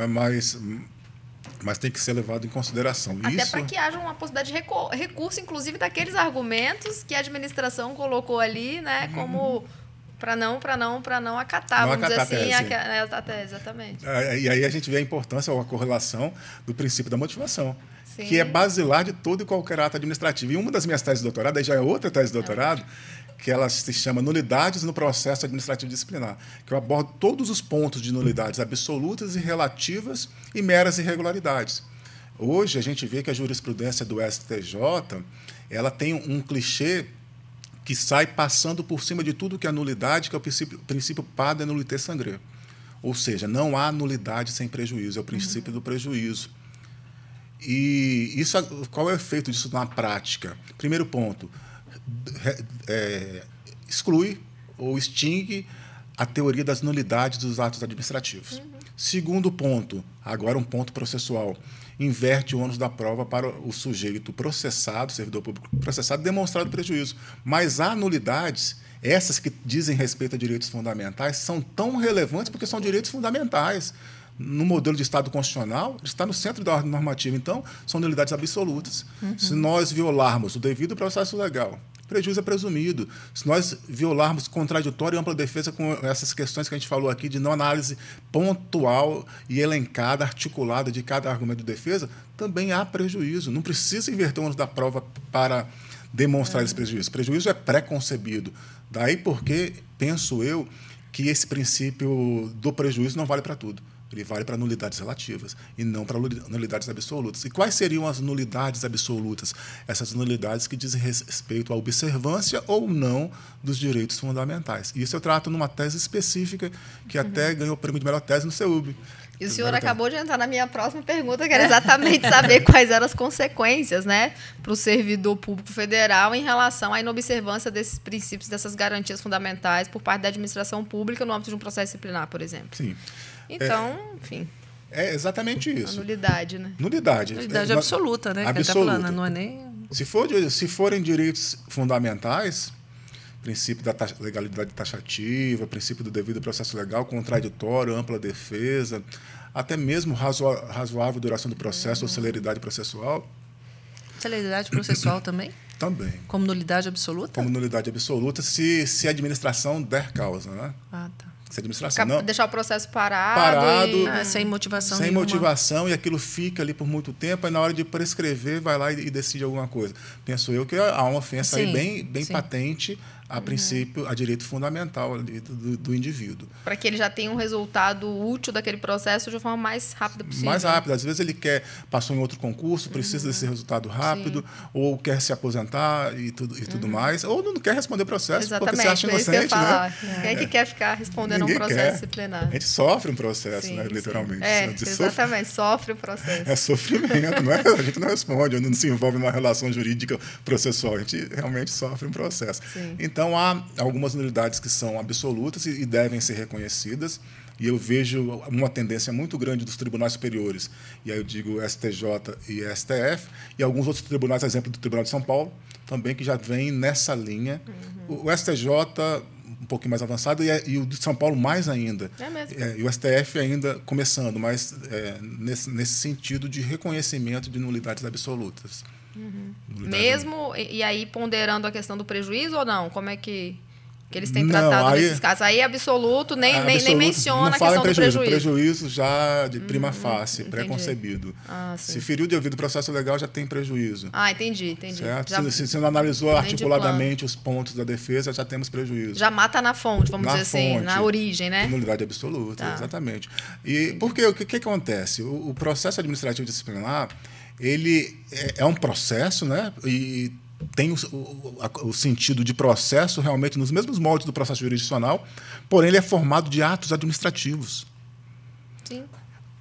É mas mas tem que ser levado em consideração. Até Isso... para que haja uma possibilidade de recurso, inclusive daqueles argumentos que a administração colocou ali, né, uhum. como uhum para não, para não, para não acatar, não vamos acatar dizer assim, a tese. A, é, a tese, exatamente. É, e aí a gente vê a importância ou a correlação do princípio da motivação. Sim. Que é basilar de todo e qualquer ato administrativo. E uma das minhas teses de doutorado, aí já é outra tese de doutorado, é que ela se chama Nulidades no Processo Administrativo Disciplinar, que eu abordo todos os pontos de nulidades absolutas e relativas e meras irregularidades. Hoje a gente vê que a jurisprudência do STJ ela tem um clichê que sai passando por cima de tudo que é nulidade, que é o princípio, princípio pada é nulité sangre. Ou seja, não há nulidade sem prejuízo, é o princípio uhum. do prejuízo. E isso, qual é o efeito disso na prática? Primeiro ponto, é, exclui ou extingue a teoria das nulidades dos atos administrativos. Uhum. Segundo ponto, agora um ponto processual inverte o ônus da prova para o sujeito processado, servidor público processado, demonstrado prejuízo. Mas há nulidades, essas que dizem respeito a direitos fundamentais, são tão relevantes porque são direitos fundamentais. No modelo de Estado constitucional, está no centro da ordem normativa. Então, são nulidades absolutas. Uhum. Se nós violarmos o devido processo legal, prejuízo é presumido. Se nós violarmos contraditório e ampla defesa com essas questões que a gente falou aqui, de não análise pontual e elencada, articulada de cada argumento de defesa, também há prejuízo. Não precisa inverter o ônus da prova para demonstrar é. esse prejuízo. Prejuízo é pré-concebido. Daí porque, penso eu, que esse princípio do prejuízo não vale para tudo. Ele vale para nulidades relativas e não para nulidades absolutas. E quais seriam as nulidades absolutas? Essas nulidades que dizem respeito à observância ou não dos direitos fundamentais. E isso eu trato numa tese específica que uhum. até ganhou o prêmio de melhor tese no CEUB. E o senhor acabou de entrar na minha próxima pergunta, que era exatamente saber quais eram as consequências né, para o servidor público federal em relação à inobservância desses princípios, dessas garantias fundamentais por parte da administração pública no âmbito de um processo disciplinar, por exemplo. Sim. É. Então, é, enfim. É exatamente isso. A nulidade, né? Nulidade. Nulidade é, absoluta, né? Tá absoluta. Tá falando, não é nem... Se, for, se forem direitos fundamentais, princípio da taxa, legalidade taxativa, princípio do devido processo legal, contraditório, ampla defesa, até mesmo razo, razoável duração do processo uhum. ou celeridade processual. Celeridade processual também? Também. Como nulidade absoluta? Como nulidade absoluta, se, se a administração der causa, né? Ah, tá administração. não. Deixar o processo parado. Parado. E... Né, sem é. motivação Sem nenhuma. motivação, e aquilo fica ali por muito tempo, e na hora de prescrever, vai lá e, e decide alguma coisa. Penso eu que há uma ofensa sim, aí bem, bem sim. patente a princípio, a direito fundamental do, do indivíduo. Para que ele já tenha um resultado útil daquele processo de forma mais rápida possível. Mais rápida. Às vezes ele quer, passou em outro concurso, precisa uhum. desse resultado rápido, Sim. ou quer se aposentar e tudo, e uhum. tudo mais, ou não quer responder processo Exatamente. porque se acha é inocente. Que né? Quem é que é. quer ficar respondendo Ninguém um processo disciplinar? A gente sofre um processo, sim, né? literalmente. É, né, exatamente, sofre o processo. É sofrimento, é A gente não responde, não se envolve em uma relação jurídica processual, a gente realmente sofre um processo. Sim. Então, então, há algumas nulidades que são absolutas e, e devem ser reconhecidas, e eu vejo uma tendência muito grande dos tribunais superiores, e aí eu digo STJ e STF, e alguns outros tribunais, exemplo do Tribunal de São Paulo, também que já vem nessa linha. Uhum. O STJ um pouquinho mais avançado e, é, e, o de São Paulo mais ainda. É mesmo. É, e o STF ainda começando, mas é, nesse, nesse sentido de reconhecimento de nulidades absolutas. Uhum. Mesmo, e, e aí ponderando a questão do prejuízo ou não? Como é que, que eles têm tratado esses aí, nesses casos? Aí absoluto, nem, é absoluto, nem, é menciona a questão prejuízo, do prejuízo. prejuízo já de prima uhum, face, pré-concebido. Ah, se feriu de ouvido processo legal, já tem prejuízo. Ah, entendi, entendi. Já, se, você não analisou articuladamente os pontos da defesa, já temos prejuízo. Já mata na fonte, vamos na dizer fonte, assim, na origem, né? Nulidade absoluta, tá. exatamente. E porque o que, que acontece? O, o processo administrativo disciplinar ele é, é um processo, né? E tem o, o, o, sentido de processo realmente nos mesmos moldes do processo jurisdicional, porém ele é formado de atos administrativos. Sim.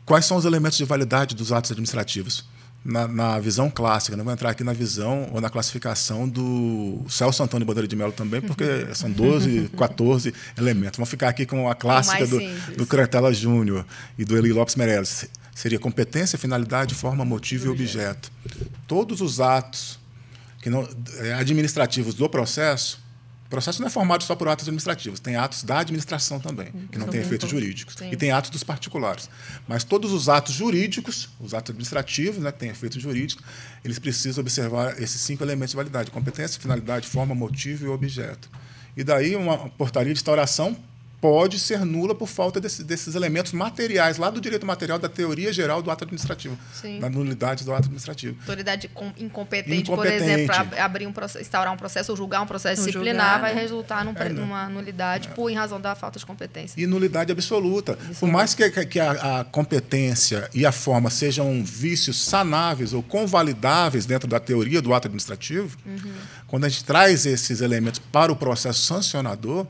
Quais são os elementos de validade dos atos administrativos? Na, na visão clássica, não né? vou entrar aqui na visão ou na classificação do Celso Antônio Bandeira de Melo também, porque são 12, 14 elementos. Vamos ficar aqui com a clássica do, do Cretela Júnior e do Eli Lopes Meirelles. Seria competência, finalidade, forma, motivo e objeto. Todos os atos que não, é, administrativos do processo o processo não é formado só por atos administrativos, tem atos da administração também, uhum. que não tem uhum. efeitos jurídicos. Sim. E tem atos dos particulares. Mas todos os atos jurídicos, os atos administrativos, né, que têm efeitos jurídicos, eles precisam observar esses cinco elementos de validade: competência, finalidade, forma, motivo e objeto. E daí uma portaria de instauração pode ser nula por falta desse, desses elementos materiais lá do direito material da teoria geral do ato administrativo, Sim. da nulidade do ato administrativo. Autoridade incompetente, incompetente. por exemplo, abrir um processo, instaurar um processo ou julgar um processo disciplinar julgar, vai né? resultar num, é, né? numa nulidade é. por em razão da falta de competência. E nulidade absoluta. Por mais que, que a, a, competência e a forma sejam vícios sanáveis ou convalidáveis dentro da teoria do ato administrativo, uhum. quando a gente traz esses elementos para o processo sancionador,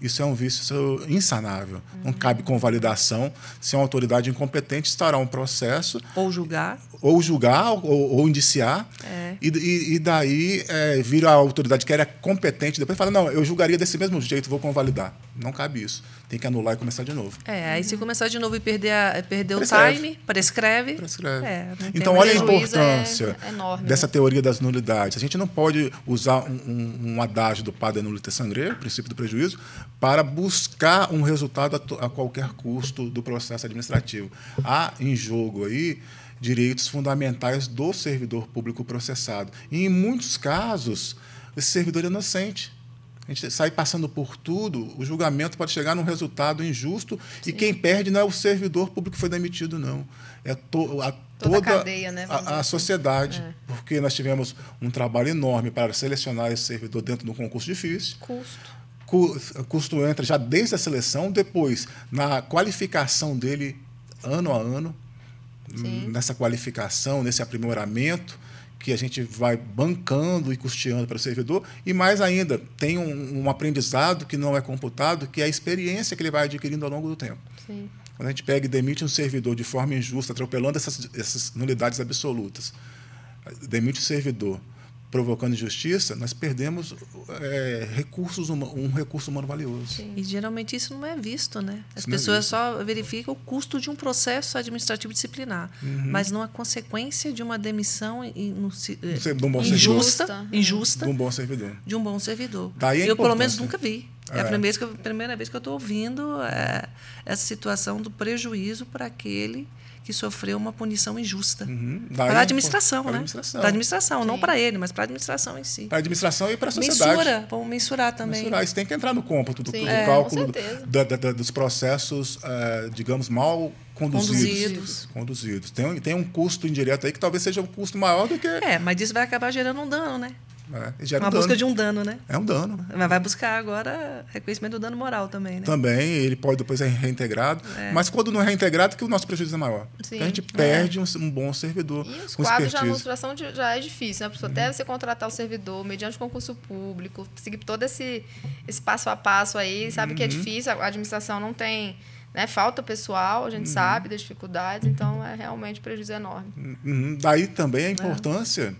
isso é um vício é insanável. Uhum. Não cabe convalidação. Se uma autoridade incompetente estará um processo. Ou julgar ou julgar ou, ou indiciar. É. E, e, daí é, vira a autoridade que era competente, depois fala: não, eu julgaria desse mesmo jeito, vou convalidar. Não cabe isso. Tem que anular e começar de novo. É, aí se começar de novo e perder, a, perder o time, prescreve. prescreve. É, então, olha a é importância é, enorme, dessa né? teoria das nulidades. A gente não pode usar um, um, um adágio do padre nulita sangre, o princípio do prejuízo, para buscar um resultado a, a qualquer custo do processo administrativo. Há em jogo aí direitos fundamentais do servidor público processado. E, em muitos casos, esse servidor é inocente. A gente sai passando por tudo, o julgamento pode chegar num resultado injusto Sim. e quem perde não é o servidor público que foi demitido, não. É to a toda, toda a, cadeia, né? a, a assim. sociedade. É. Porque nós tivemos um trabalho enorme para selecionar esse servidor dentro de um concurso difícil. Custo. Cu custo entra já desde a seleção, depois na qualificação dele ano a ano nessa qualificação, nesse aprimoramento que a gente vai bancando e custeando para o servidor, e mais ainda, tem um, um, aprendizado que não é computado, que é a experiência que ele vai adquirindo ao longo do tempo. Sim. Quando a gente pega e demite um servidor de forma injusta, atropelando essas, essas nulidades absolutas, demite o servidor, provocando injustiça, nós perdemos é, recursos um recurso humano valioso. Sim. E geralmente isso não é visto, né? As isso é pessoas é só verificam o custo de um processo administrativo disciplinar, uhum. mas não a consequência de uma demissão in, é, é de um bom injusta, injusta de um bom servidor. De um bom servidor. Daí eu pelo menos nunca vi. É, é. a primeira vez que eu, primeira vez que eu estou ouvindo essa situação do prejuízo para aquele que sofreu uma punição injusta uhum. para a administração, né? Administração. Da administração, Sim. não para ele, mas para a administração em si. Para a administração e para a sociedade. Mensura, vamos mensurar também. Mensurar. Isso tem que entrar no cômputo é, do, do cálculo dos processos, uh, digamos, mal conduzidos. Conduzidos. conduzidos. Tem, tem um custo indireto aí que talvez seja um custo maior do que. É, mas isso vai acabar gerando um dano, né? Né? Gera Uma um busca de um dano, né? É um dano. Né? Mas vai buscar agora reconhecimento do dano moral também, né? Também, ele pode depois ser reintegrado. É. Mas quando não é reintegrado, que o nosso prejuízo é maior. Sim, a gente perde é. um, um, bom servidor. E os quadros de administração já é difícil, né? A pessoa deve uhum. você contratar o servidor mediante concurso público, seguir todo esse, esse passo a passo aí, sabe uhum. que é uhum. difícil, a administração não tem. Né? Falta pessoal, a gente uhum. sabe das dificuldades, então é realmente prejuízo é enorme. Uhum. Daí também a é. importância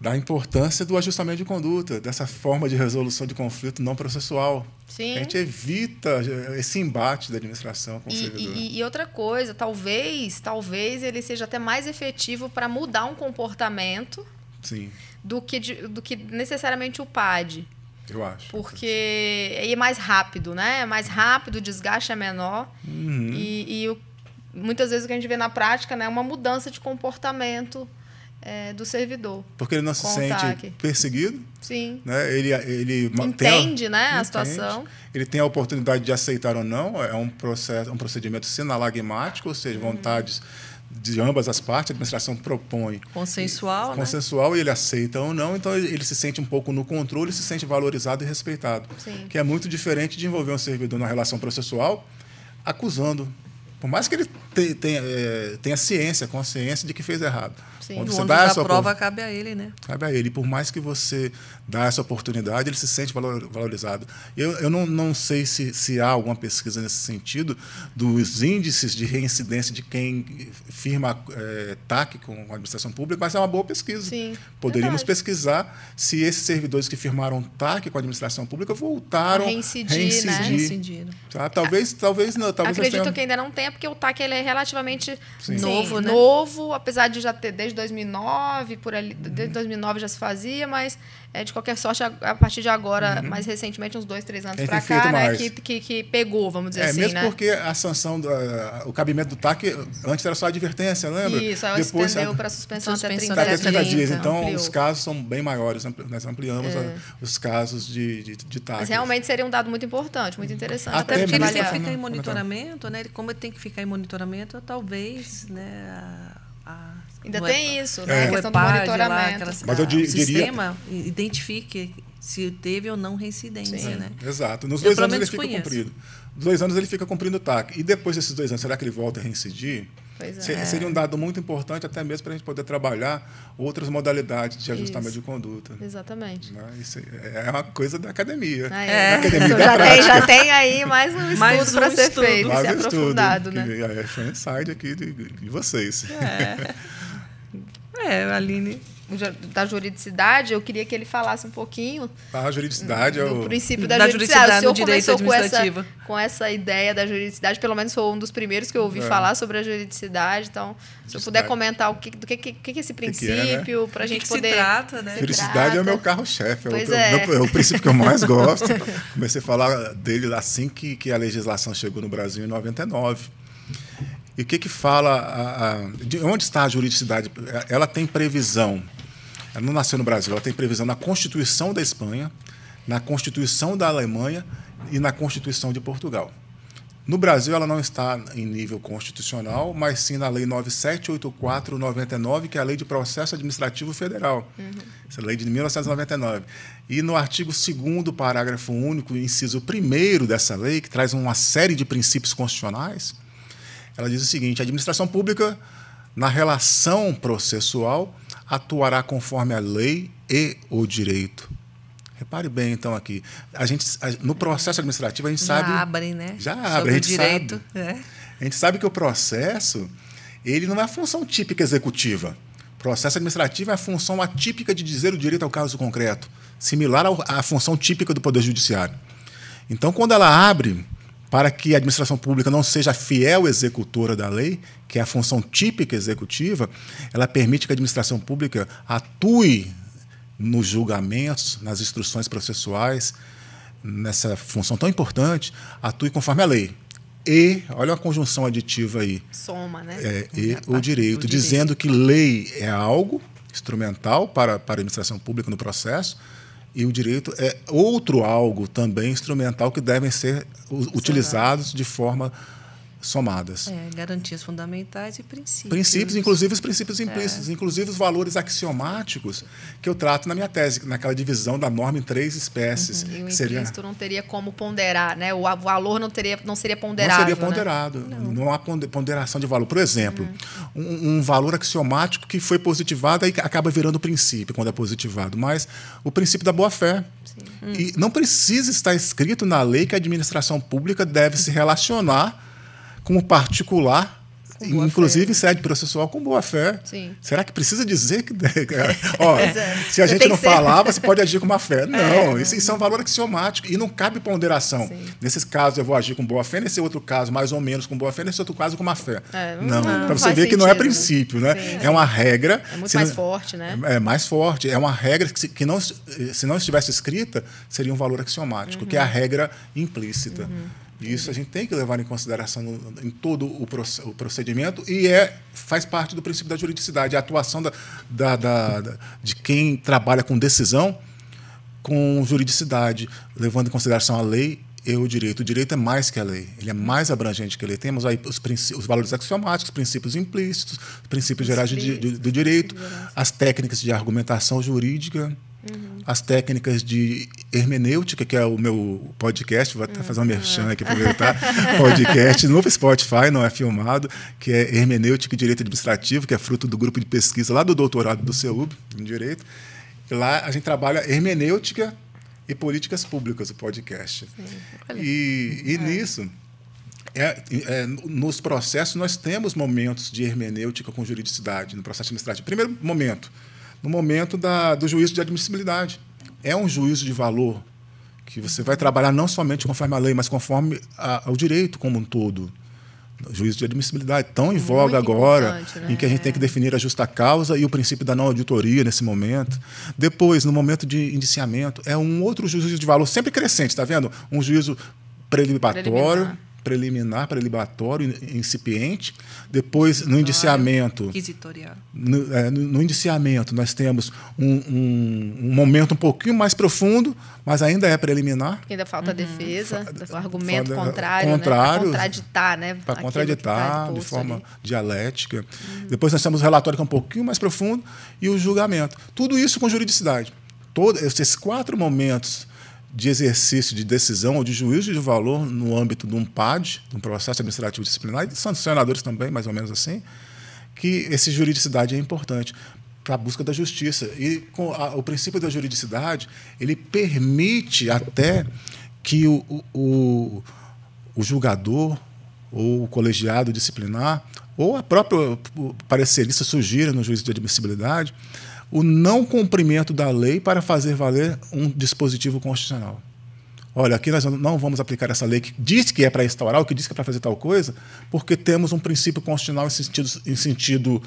da importância do ajustamento de conduta, dessa forma de resolução de conflito não processual. Sim. A gente evita esse embate da administração com o e, servidor. E, e, outra coisa, talvez, talvez ele seja até mais efetivo para mudar um comportamento Sim. Do, que, do que necessariamente o PAD. Eu acho. Porque é mais rápido, né? É mais rápido, o desgaste é menor. Uhum. E, e o, muitas vezes o que a gente vê na prática né, é uma mudança de comportamento é, do servidor. Porque ele não se sente perseguido. Sim. Né? Ele, ele entende, né, a, né, entende, a situação. Ele tem a oportunidade de aceitar ou não. É um processo, um procedimento sinalagmático, ou seja, uhum. vontades de ambas as partes, a administração propõe. Consensual. E, né? Consensual e ele aceita ou não, então ele se sente um pouco no controle, se sente valorizado e respeitado. Sim. Que é muito diferente de envolver um servidor na relação processual acusando. Por mais que ele tenha, tenha, é, tenha ciência, consciência de que fez errado. Sim, onde você dá essa prova cabe a ele, né? Cabe a ele. E por mais que você dá essa oportunidade, ele se sente valor, valorizado. Eu, eu não, não sei se, se há alguma pesquisa nesse sentido dos índices de reincidência de quem firma é, TAC com a administração pública, mas é uma boa pesquisa. Sim, Poderíamos verdade. pesquisar se esses servidores que firmaram TAC com a administração pública voltaram a reincidir. Né? reincidir, né? reincidir. Tá? Talvez, talvez não. Talvez acredito tenha... que ainda não tenha, porque o TAC ele é relativamente Sim. novo, Sim, né? né? Novo, apesar de já ter desde 2009, por ali, desde 2009 já se fazia, mas é, de qualquer sorte, a, a partir de agora, uhum. mais recentemente, uns dois, três anos para cá, né, que, que, que, pegou, vamos dizer é, assim. Mesmo né? porque a sanção, do, o cabimento do TAC, antes era só advertência, lembra? Isso, Depois, estendeu para suspensão, suspensão até 30, 30 dias. Então, então, ampliou. os casos são bem maiores, nós ampliamos é. os casos de, de, de TAC. Mas realmente seria um dado muito importante, muito interessante. Até, até porque ele fica em né? monitoramento, né? Como ele tem que ficar em monitoramento, talvez né, a ah, Ainda é tem isso, né? É. A questão do monitoramento. Lá, Mas eu diria... O sistema identifique se teve ou não reincidência, Sim. né? Exato. Nos eu dois anos ele fica conheço. cumprido. Dois anos ele fica cumprindo o TAC. E depois desses dois anos, será que ele volta a reincidir? É. é. Seria um dado muito importante, até mesmo para a gente poder trabalhar outras modalidades de ajustamento Isso. de conduta. Exatamente. Né? Isso é, é uma coisa da academia. Ah, é. Da academia já, da tem, já, tem, aí mais um estudo para um ser estudo, feito, mais ser aprofundado. né? é, foi um insight aqui de, de vocês. É. é, Aline da juridicidade, eu queria que ele falasse um pouquinho. Ah, a juridicidade é o. princípio da, da juridicidade. juridicidade o senhor começou com essa, com essa ideia da juridicidade, pelo menos foi um dos primeiros que eu ouvi é. falar sobre a juridicidade. Então, se eu puder comentar o que, do que, que, que é esse princípio, é, né? para a gente poder. Se trata, né? Juridicidade é o meu carro-chefe, é, o, é. é o princípio que eu mais gosto. Comecei a falar dele assim que, que a legislação chegou no Brasil em 99. E o que, que fala. A, a, de onde está a juridicidade? Ela tem previsão ela não nasceu no Brasil, ela tem previsão na Constituição da Espanha, na Constituição da Alemanha e na Constituição de Portugal. No Brasil, ela não está em nível constitucional, mas sim na Lei 9784-99, que é a Lei de Processo Administrativo Federal. Uhum. Essa é a lei de 1999. E no artigo 2, parágrafo único, inciso 1 dessa lei, que traz uma série de princípios constitucionais, ela diz o seguinte: a administração pública, na relação processual, atuará conforme a lei e o direito. Repare bem, então, aqui. A gente, no processo administrativo, a gente já sabe. Já abrem, né? Já abre, a gente direito, sabe. Né? A gente sabe que o processo ele não é a função típica executiva. Processo administrativo é a função atípica de dizer o direito ao caso concreto, similar à função típica do Poder Judiciário. Então, quando ela abre para que a administração pública não seja fiel executora da lei, que é a função típica executiva, ela permite que a administração pública atue nos julgamentos, nas instruções processuais, nessa função tão importante, atue conforme a lei. E, olha a conjunção aditiva aí. Soma, né? É, é e tá. o, o direito, dizendo que lei é algo instrumental para, para a administração pública no processo, e o direito é outro algo também instrumental que devem ser utilizados de forma somadas. É, garantias fundamentais e princípios. Princípios, inclusive os princípios implícitos, é. inclusive os valores axiomáticos que eu trato na minha tese, naquela divisão da norma em três espécies. Uhum. E o seria... implícito não teria como ponderar, né? O valor não, teria, não seria ponderado. Não seria né? ponderado. Né? Não. não. há ponderação de valor. Por exemplo, uhum. um, um, valor axiomático que foi positivado e acaba virando princípio quando é positivado, mas o princípio da boa-fé. Uhum. E não precisa estar escrito na lei que a administração pública deve se relacionar como particular inclusive fé. Né? em sede processual com boa fé. Sim. Será que precisa dizer que. Ó, é. Se a gente não falar, você pode agir com má fé. É, não, é. isso, isso é um valor axiomático e não cabe ponderação. Sim. Nesses casos eu vou agir com boa fé, nesse outro caso, mais ou menos com boa fé, nesse outro caso com má fé. É, não, não para você ver sentido. que não é princípio, né? Sim. É uma regra. É muito mais não, forte, né? É, é mais forte. É uma regra que, se, que não, se não estivesse escrita, seria um valor axiomático, uhum. que é a uhum. regra implícita. Uhum isso a gente tem que levar em consideração no, em todo o, o, procedimento e é, faz parte do princípio da juridicidade. A atuação da, da, da, da de quem trabalha com decisão com juridicidade, levando em consideração a lei e o direito. O direito é mais que a lei, ele é mais abrangente que a lei. Temos aí os, os valores axiomáticos, princípios implícitos, princípios gerais de, de, do direito, as técnicas de argumentação jurídica, uhum. as técnicas de Hermenêutica, que é o meu podcast, vou até fazer uma merchan aqui, aproveitar, podcast no Spotify, não é filmado, que é Hermenêutica e Direito Administrativo, que é fruto do grupo de pesquisa lá do doutorado do CEUB, em Direito. E lá a gente trabalha hermenêutica e políticas públicas, o podcast. E, e é. nisso... É, é, nos processos, nós temos momentos de hermenêutica com juridicidade, no processo administrativo. Primeiro momento, no momento da, do juízo de admissibilidade é um juízo de valor que você vai trabalhar não somente conforme a lei, mas conforme a, ao direito como um todo. juízo de admissibilidade tão em voga Muito agora, né? em que a gente tem que definir a justa causa e o princípio da não auditoria nesse momento. Depois, no momento de indiciamento, é um outro juízo de valor sempre crescente, está vendo? Um juízo preliminatório. Preliminar preliminar, prelibatório, incipiente. Depois, no indiciamento. Inquisitorial. No, é, no indiciamento, nós temos um, um, um, momento um pouquinho mais profundo, mas ainda é preliminar. Porque ainda falta uhum. a defesa, Fa o argumento contrário. contrário né? Para contraditar, né? Para contraditar tá de forma ali. dialética. Uhum. Depois, nós temos o relatório que é um pouquinho mais profundo e o julgamento. Tudo isso com juridicidade. Todo, esses quatro momentos de exercício de decisão ou de juízo de valor no âmbito de um PAD, de um processo administrativo disciplinar, e de sancionadores também, mais ou menos assim, que essa juridicidade é importante para a busca da justiça. E a, o princípio da juridicidade, ele permite até que o, o, o julgador ou o colegiado disciplinar ou a própria parecerista sugira no juízo de admissibilidade o não cumprimento da lei para fazer valer um dispositivo constitucional. Olha, aqui nós não vamos aplicar essa lei que diz que é para instaurar, o que diz que é para fazer tal coisa, porque temos um princípio constitucional em sentido, em sentido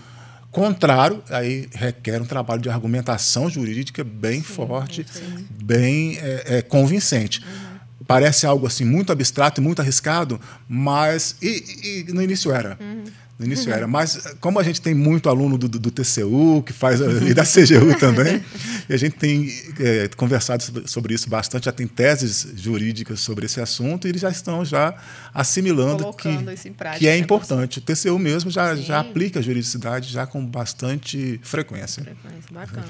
contrário, aí requer um trabalho de argumentação jurídica bem sim, forte, sim. bem é, é, convincente. Uhum. Parece algo assim muito abstrato e muito arriscado, mas e, e no início era. Uhum. No início uhum. era. Mas eh, como a gente tem muito aluno do, do, TCU, que faz e da CGU também, e a gente tem é, conversado sobre isso bastante, já tem teses jurídicas sobre esse assunto, e eles já estão já assimilando que, prática, que é né, importante. O TCU mesmo já, já aplica a juridicidade já com bastante frequência. Frequência, bacana.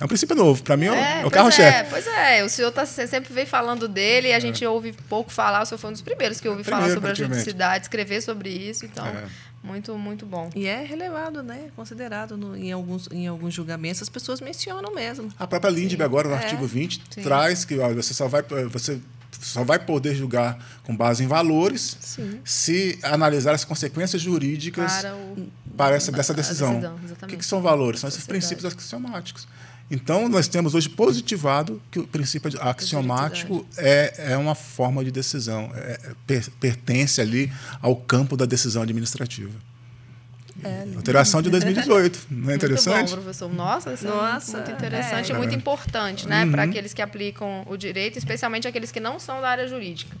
É um princípio novo. Para mim, é, é, é o carro-chefe. É, pois é, o senhor tá, sempre vem falando dele, e a é. gente ouve pouco falar, o senhor foi um dos primeiros que ouvi Primeiro, falar sobre a juridicidade, escrever sobre isso, então... É. Muito, muito bom. E é relevado, né? É considerado no, em, alguns, em alguns julgamentos, as pessoas mencionam mesmo. A própria Lindbergh, agora, no é. artigo 20, Sim. traz que olha, você só vai. Você só vai poder julgar com base em valores Sim. se analisar as consequências jurídicas para, o, para essa, dessa decisão. decisão o que, que, são valores? São esses princípios axiomáticos. Então, nós temos hoje positivado que o princípio axiomático é, é uma forma de decisão, é, é, per, pertence ali ao campo da decisão administrativa. É, é alteração de 2018, não é interessante? Muito bom, professor. Nossa, isso é Nossa, é muito interessante é. e muito importante né, uhum. para aqueles que aplicam o direito, especialmente aqueles que não são da área jurídica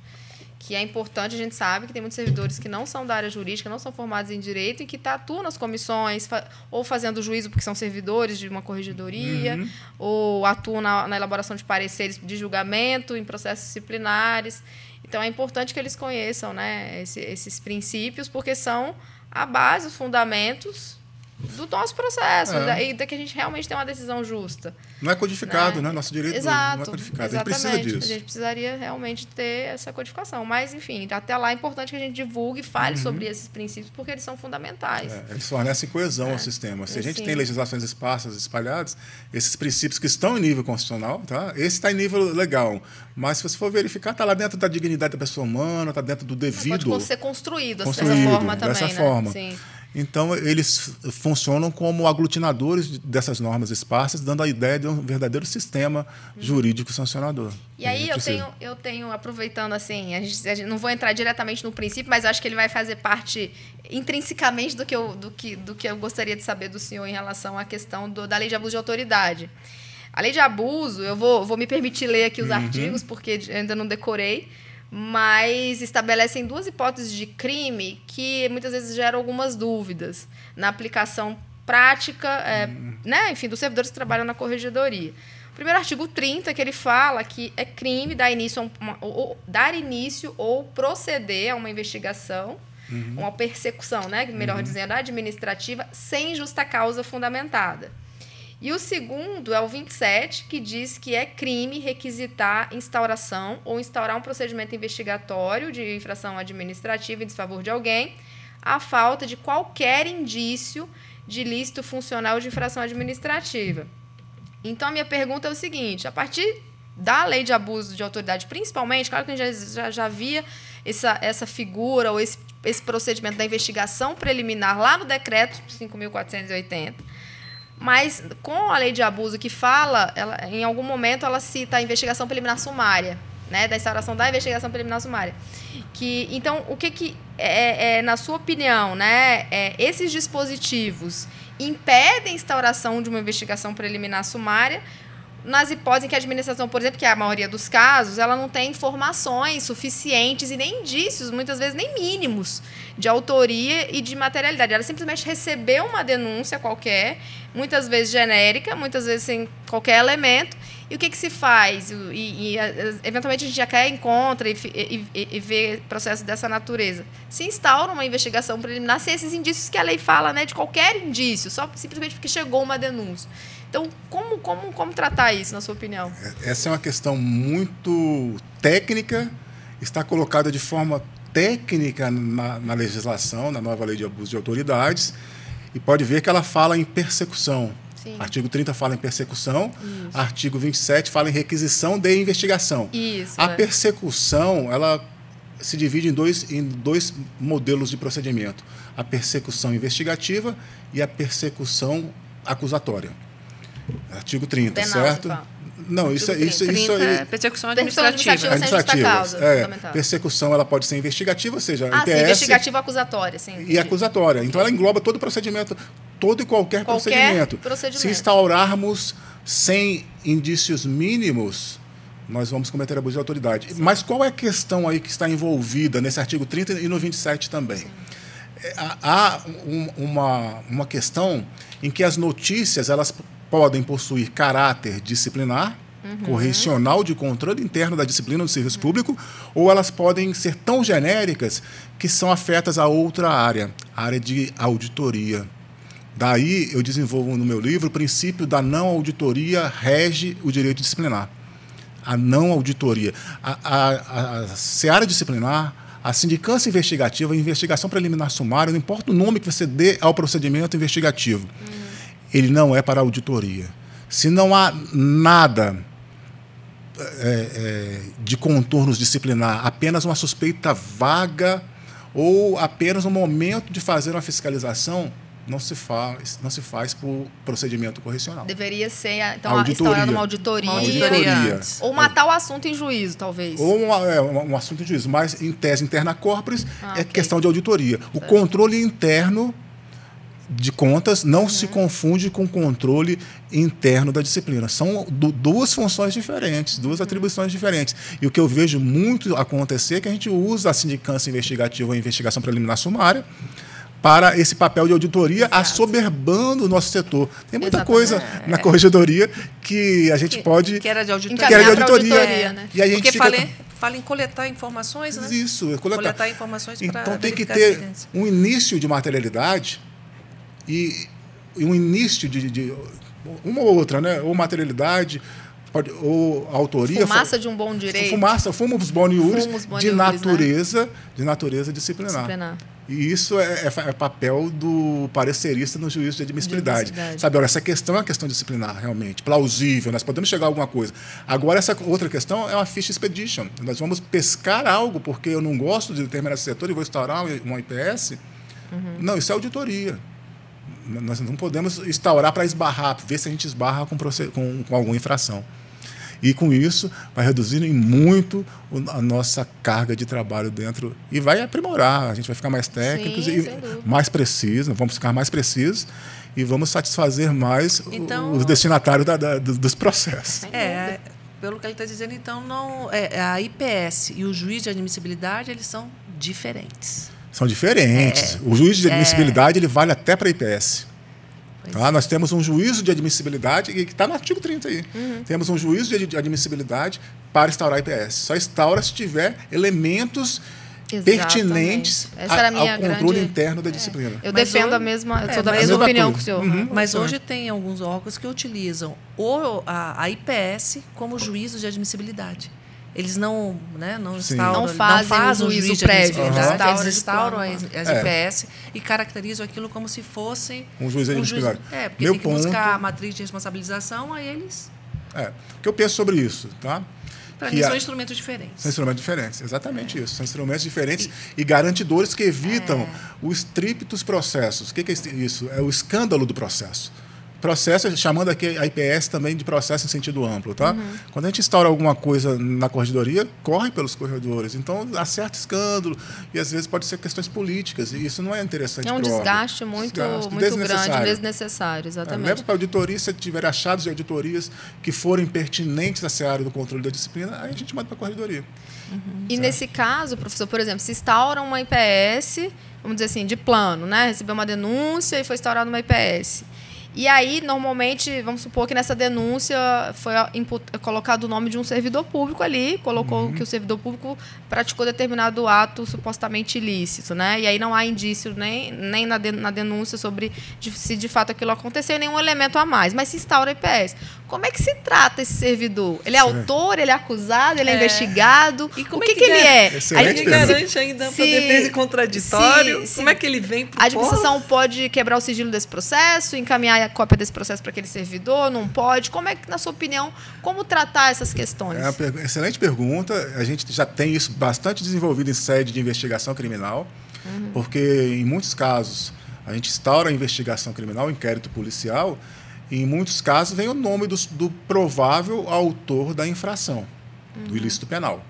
que é importante, a gente sabe que tem muitos servidores que não são da área jurídica, não são formados em direito e que atuam tá nas comissões, fa ou fazendo juízo porque são servidores de uma corregedoria, uhum. ou atuam na, na, elaboração de pareceres de julgamento em processos disciplinares. Então, é importante que eles conheçam né, esse, esses princípios, porque são a base, os fundamentos do nosso processo é. da, e da que a gente realmente tem uma decisão justa. Não é codificado, né? né? Nosso direito Exato, não é codificado. Exatamente. A gente precisa disso. A gente precisaria realmente ter essa codificação. Mas, enfim, até lá é importante que a gente divulgue e fale uhum. sobre esses princípios, porque eles são fundamentais. É, eles fornecem coesão é. ao sistema. Se a é, gente Sim. tem legislações esparsas, espalhadas, esses princípios que estão em nível constitucional, tá? esse está em nível legal. Mas, se você for verificar, está lá dentro da dignidade da pessoa humana, está dentro do devido. Pode ser construído, assim, construído dessa forma também. Dessa né? forma. Sim. Então, eles funcionam como aglutinadores dessas normas esparsas, dando a ideia de um verdadeiro sistema jurídico sancionador. E aí, eu tenho, eu tenho, aproveitando assim, a gente, a gente, não vou entrar diretamente no princípio, mas acho que ele vai fazer parte intrinsecamente do que eu, do que, do que eu gostaria de saber do senhor em relação à questão do, da lei de abuso de autoridade. A lei de abuso, eu vou, vou me permitir ler aqui os uhum. artigos, porque ainda não decorei mas estabelecem duas hipóteses de crime que muitas vezes geram algumas dúvidas na aplicação prática, é, uhum. né, enfim, dos servidores que trabalham na corregedoria. O primeiro artigo 30 que ele fala que é crime dar início, uma, ou, dar início ou proceder a uma investigação, uhum. uma persecução, né, melhor uhum. dizendo, administrativa, sem justa causa fundamentada. E o segundo é o 27, que diz que é crime requisitar instauração ou instaurar um procedimento investigatório de infração administrativa em desfavor de alguém, a falta de qualquer indício de lícito funcional de infração administrativa. Então, a minha pergunta é o seguinte: a partir da lei de abuso de autoridade, principalmente, claro que a gente já, já, já via essa, essa figura ou esse, esse procedimento da investigação preliminar lá no decreto 5.480. Mas com a lei de abuso que fala, ela, em algum momento ela cita a investigação preliminar sumária, né, da instauração da investigação preliminar sumária. Que, então, o que, que é, é, é na sua opinião, né, é, esses dispositivos impedem a instauração de uma investigação preliminar sumária nas hipóteses em que a administração, por exemplo, que é a maioria dos casos, ela não tem informações suficientes e nem indícios, muitas vezes nem mínimos, de autoria e de materialidade. Ela simplesmente recebeu uma denúncia qualquer, muitas vezes genérica, muitas vezes sem qualquer elemento, e o que, que se faz? E, e eventualmente a gente já quer encontra e, e, e vê processos dessa natureza. Se instaura uma investigação preliminar sem esses indícios que a lei fala, né? De qualquer indício, só simplesmente porque chegou uma denúncia. Então, como, como, como tratar isso, na sua opinião? É, essa é uma questão muito técnica, está colocada de forma técnica na, na legislação, na nova lei de abuso de autoridades, e pode ver que ela fala em persecução Sim. Artigo 30 fala em persecução, Isso. artigo 27 fala em requisição de investigação. Isso, a é. persecução, ela se divide em dois, em dois modelos de procedimento: a persecução investigativa e a persecução acusatória. Artigo 30, Penal, certo? Então. Não, isso, é, isso, 30, isso é. Persecução administrativa. administrativa, causa, é, persecução ela pode ser investigativa, ou seja, ah, IPS, sim, investigativa acusatória, sim. E acusatória. Então ela engloba todo o procedimento, todo e qualquer, qualquer procedimento. procedimento. Se instaurarmos sem indícios mínimos, nós vamos cometer abuso de autoridade. Sim. Mas qual é a questão aí que está envolvida nesse artigo 30 e no 27 também? Sim. É, há um, uma, uma questão em que as notícias elas podem possuir caráter disciplinar, uhum. correcional de controle interno da disciplina do serviço uhum. público, ou elas podem ser tão genéricas que são afetas a outra área, a área de auditoria. Daí eu desenvolvo no meu livro o princípio da não auditoria rege o direito disciplinar. A não auditoria. A, a, a, a seara disciplinar, a sindicância investigativa, a investigação preliminar sumária, não importa o nome que você dê ao procedimento investigativo, hum. ele não é para auditoria. Se não há nada é, é, de contornos disciplinar, apenas uma suspeita vaga ou apenas um momento de fazer uma fiscalização, não se faz, não se faz por procedimento correcional. Deveria ser, então, auditoria. uma auditoria. Uma auditoria. Ou matar o assunto em juízo, talvez. Ou um, é, um assunto em juízo, mas em tese interna corporis ah, é okay. questão de auditoria. O é. controle interno de contas não uhum. se confunde com o controle interno da disciplina. São du duas funções diferentes, duas uhum. atribuições diferentes. E o que eu vejo muito acontecer é que a gente usa a sindicância investigativa ou investigação preliminar sumária para esse papel de auditoria, Exato. assoberbando o nosso setor. Tem muita coisa na corregedoria que a gente que, pode. Que era de auditoria. Que era de auditoria. auditoria né? E a gente Porque fica... falei, fala em coletar informações, né? Isso, é coletar. coletar informações Então tem que ter um início de materialidade e, e um início de, de, uma ou outra, né? Ou materialidade pode, ou autoria. Fumaça de um bom direito. Fumaça, fumos os fumos de né? natureza, né? de natureza disciplinar. disciplinar. E isso é, é, é, papel do parecerista no juízo de admissibilidade. Sabe, olha, essa questão é uma questão disciplinar, realmente, plausível, nós podemos chegar a alguma coisa. Agora, essa outra questão é uma ficha expedition. Nós vamos pescar algo, porque eu não gosto de determinado setor e vou instaurar uma IPS. Uhum. Não, isso é auditoria. Nós não podemos instaurar para esbarrar, ver se a gente esbarra com, com, com alguma infração. E com isso, vai reduzir em muito a nossa carga de trabalho dentro e vai aprimorar. A gente vai ficar mais técnicos e mais precisos, vamos ficar mais precisos e vamos satisfazer mais então, os destinatários da, da, dos processos. É, é, pelo que ele está dizendo, então, não, é, é a IPS e o juiz de admissibilidade eles são diferentes. São diferentes. É, o juiz de é. admissibilidade é, ele vale até para a IPS. Ah, nós temos um juízo de admissibilidade, que está no artigo 30 aí. Uhum. Temos um juízo de admissibilidade para instaurar IPS. Só instaura se tiver elementos Exatamente. pertinentes a, ao controle grande... interno da é. disciplina. Eu mas defendo hoje... a mesma, eu é, sou da mesma, mesma opinião que o senhor. Uhum. Mas hoje tem alguns órgãos que utilizam ou a, a IPS como juízo de admissibilidade eles não, né, não instauram, não fazem, não fazem o juízo, prévio. Uhum. Né? Eles instauram as, as é. IPS e caracterizam aquilo como se fosse um juiz indisciplinar. Um é, porque Meu tem que ponto... buscar a matriz de responsabilização, aí eles. É. O que eu penso sobre isso, tá? Para mim, são instrumentos diferentes. São instrumentos diferentes, exatamente é. isso. São instrumentos diferentes e, e garantidores que evitam é. os tríptos processos. O que, que é isso? É o escândalo do processo. Processo, chamando aqui a IPS também de processo em sentido amplo, tá? Uhum. Quando a gente instaura alguma coisa na corredoria, corre pelos corredores. Então, há certo escândalo e às vezes pode ser questões políticas e isso não é interessante. É um desgaste muito, desgaste, muito desnecessário. grande, desnecessário, exatamente. É, leva para a auditoria, se tiver achados de auditorias que forem pertinentes a área do controle da disciplina, aí a gente manda para a corredoria. Uhum. E nesse caso, professor, por exemplo, se instaura uma IPS, vamos dizer assim, de plano, né? Recebeu uma denúncia e foi instaurada uma IPS. E aí, normalmente, vamos supor que nessa denúncia foi colocado o nome de um servidor público ali, colocou uhum. que o servidor público praticou determinado ato supostamente ilícito, né? E aí não há indício nem, nem na, denúncia sobre se de fato aquilo aconteceu, nenhum elemento a mais, mas se instaura a IPS. Como é que se trata esse servidor? Ele é autor, ele é acusado, ele é, é. investigado? E como o que, é que, que ele é? é? A gente garante ainda se, defesa contraditório? Se, como é que ele vem para A administração pode quebrar o sigilo desse processo, encaminhar a cópia desse processo para aquele servidor? Não pode? Como é que, na sua opinião, como tratar essas questões? É excelente pergunta. A gente já tem isso bastante desenvolvido em sede de investigação criminal, uhum. porque em muitos casos a gente instaura a investigação criminal, o inquérito policial, em muitos casos, vem o nome do, do provável autor da infração, uhum. do ilícito penal.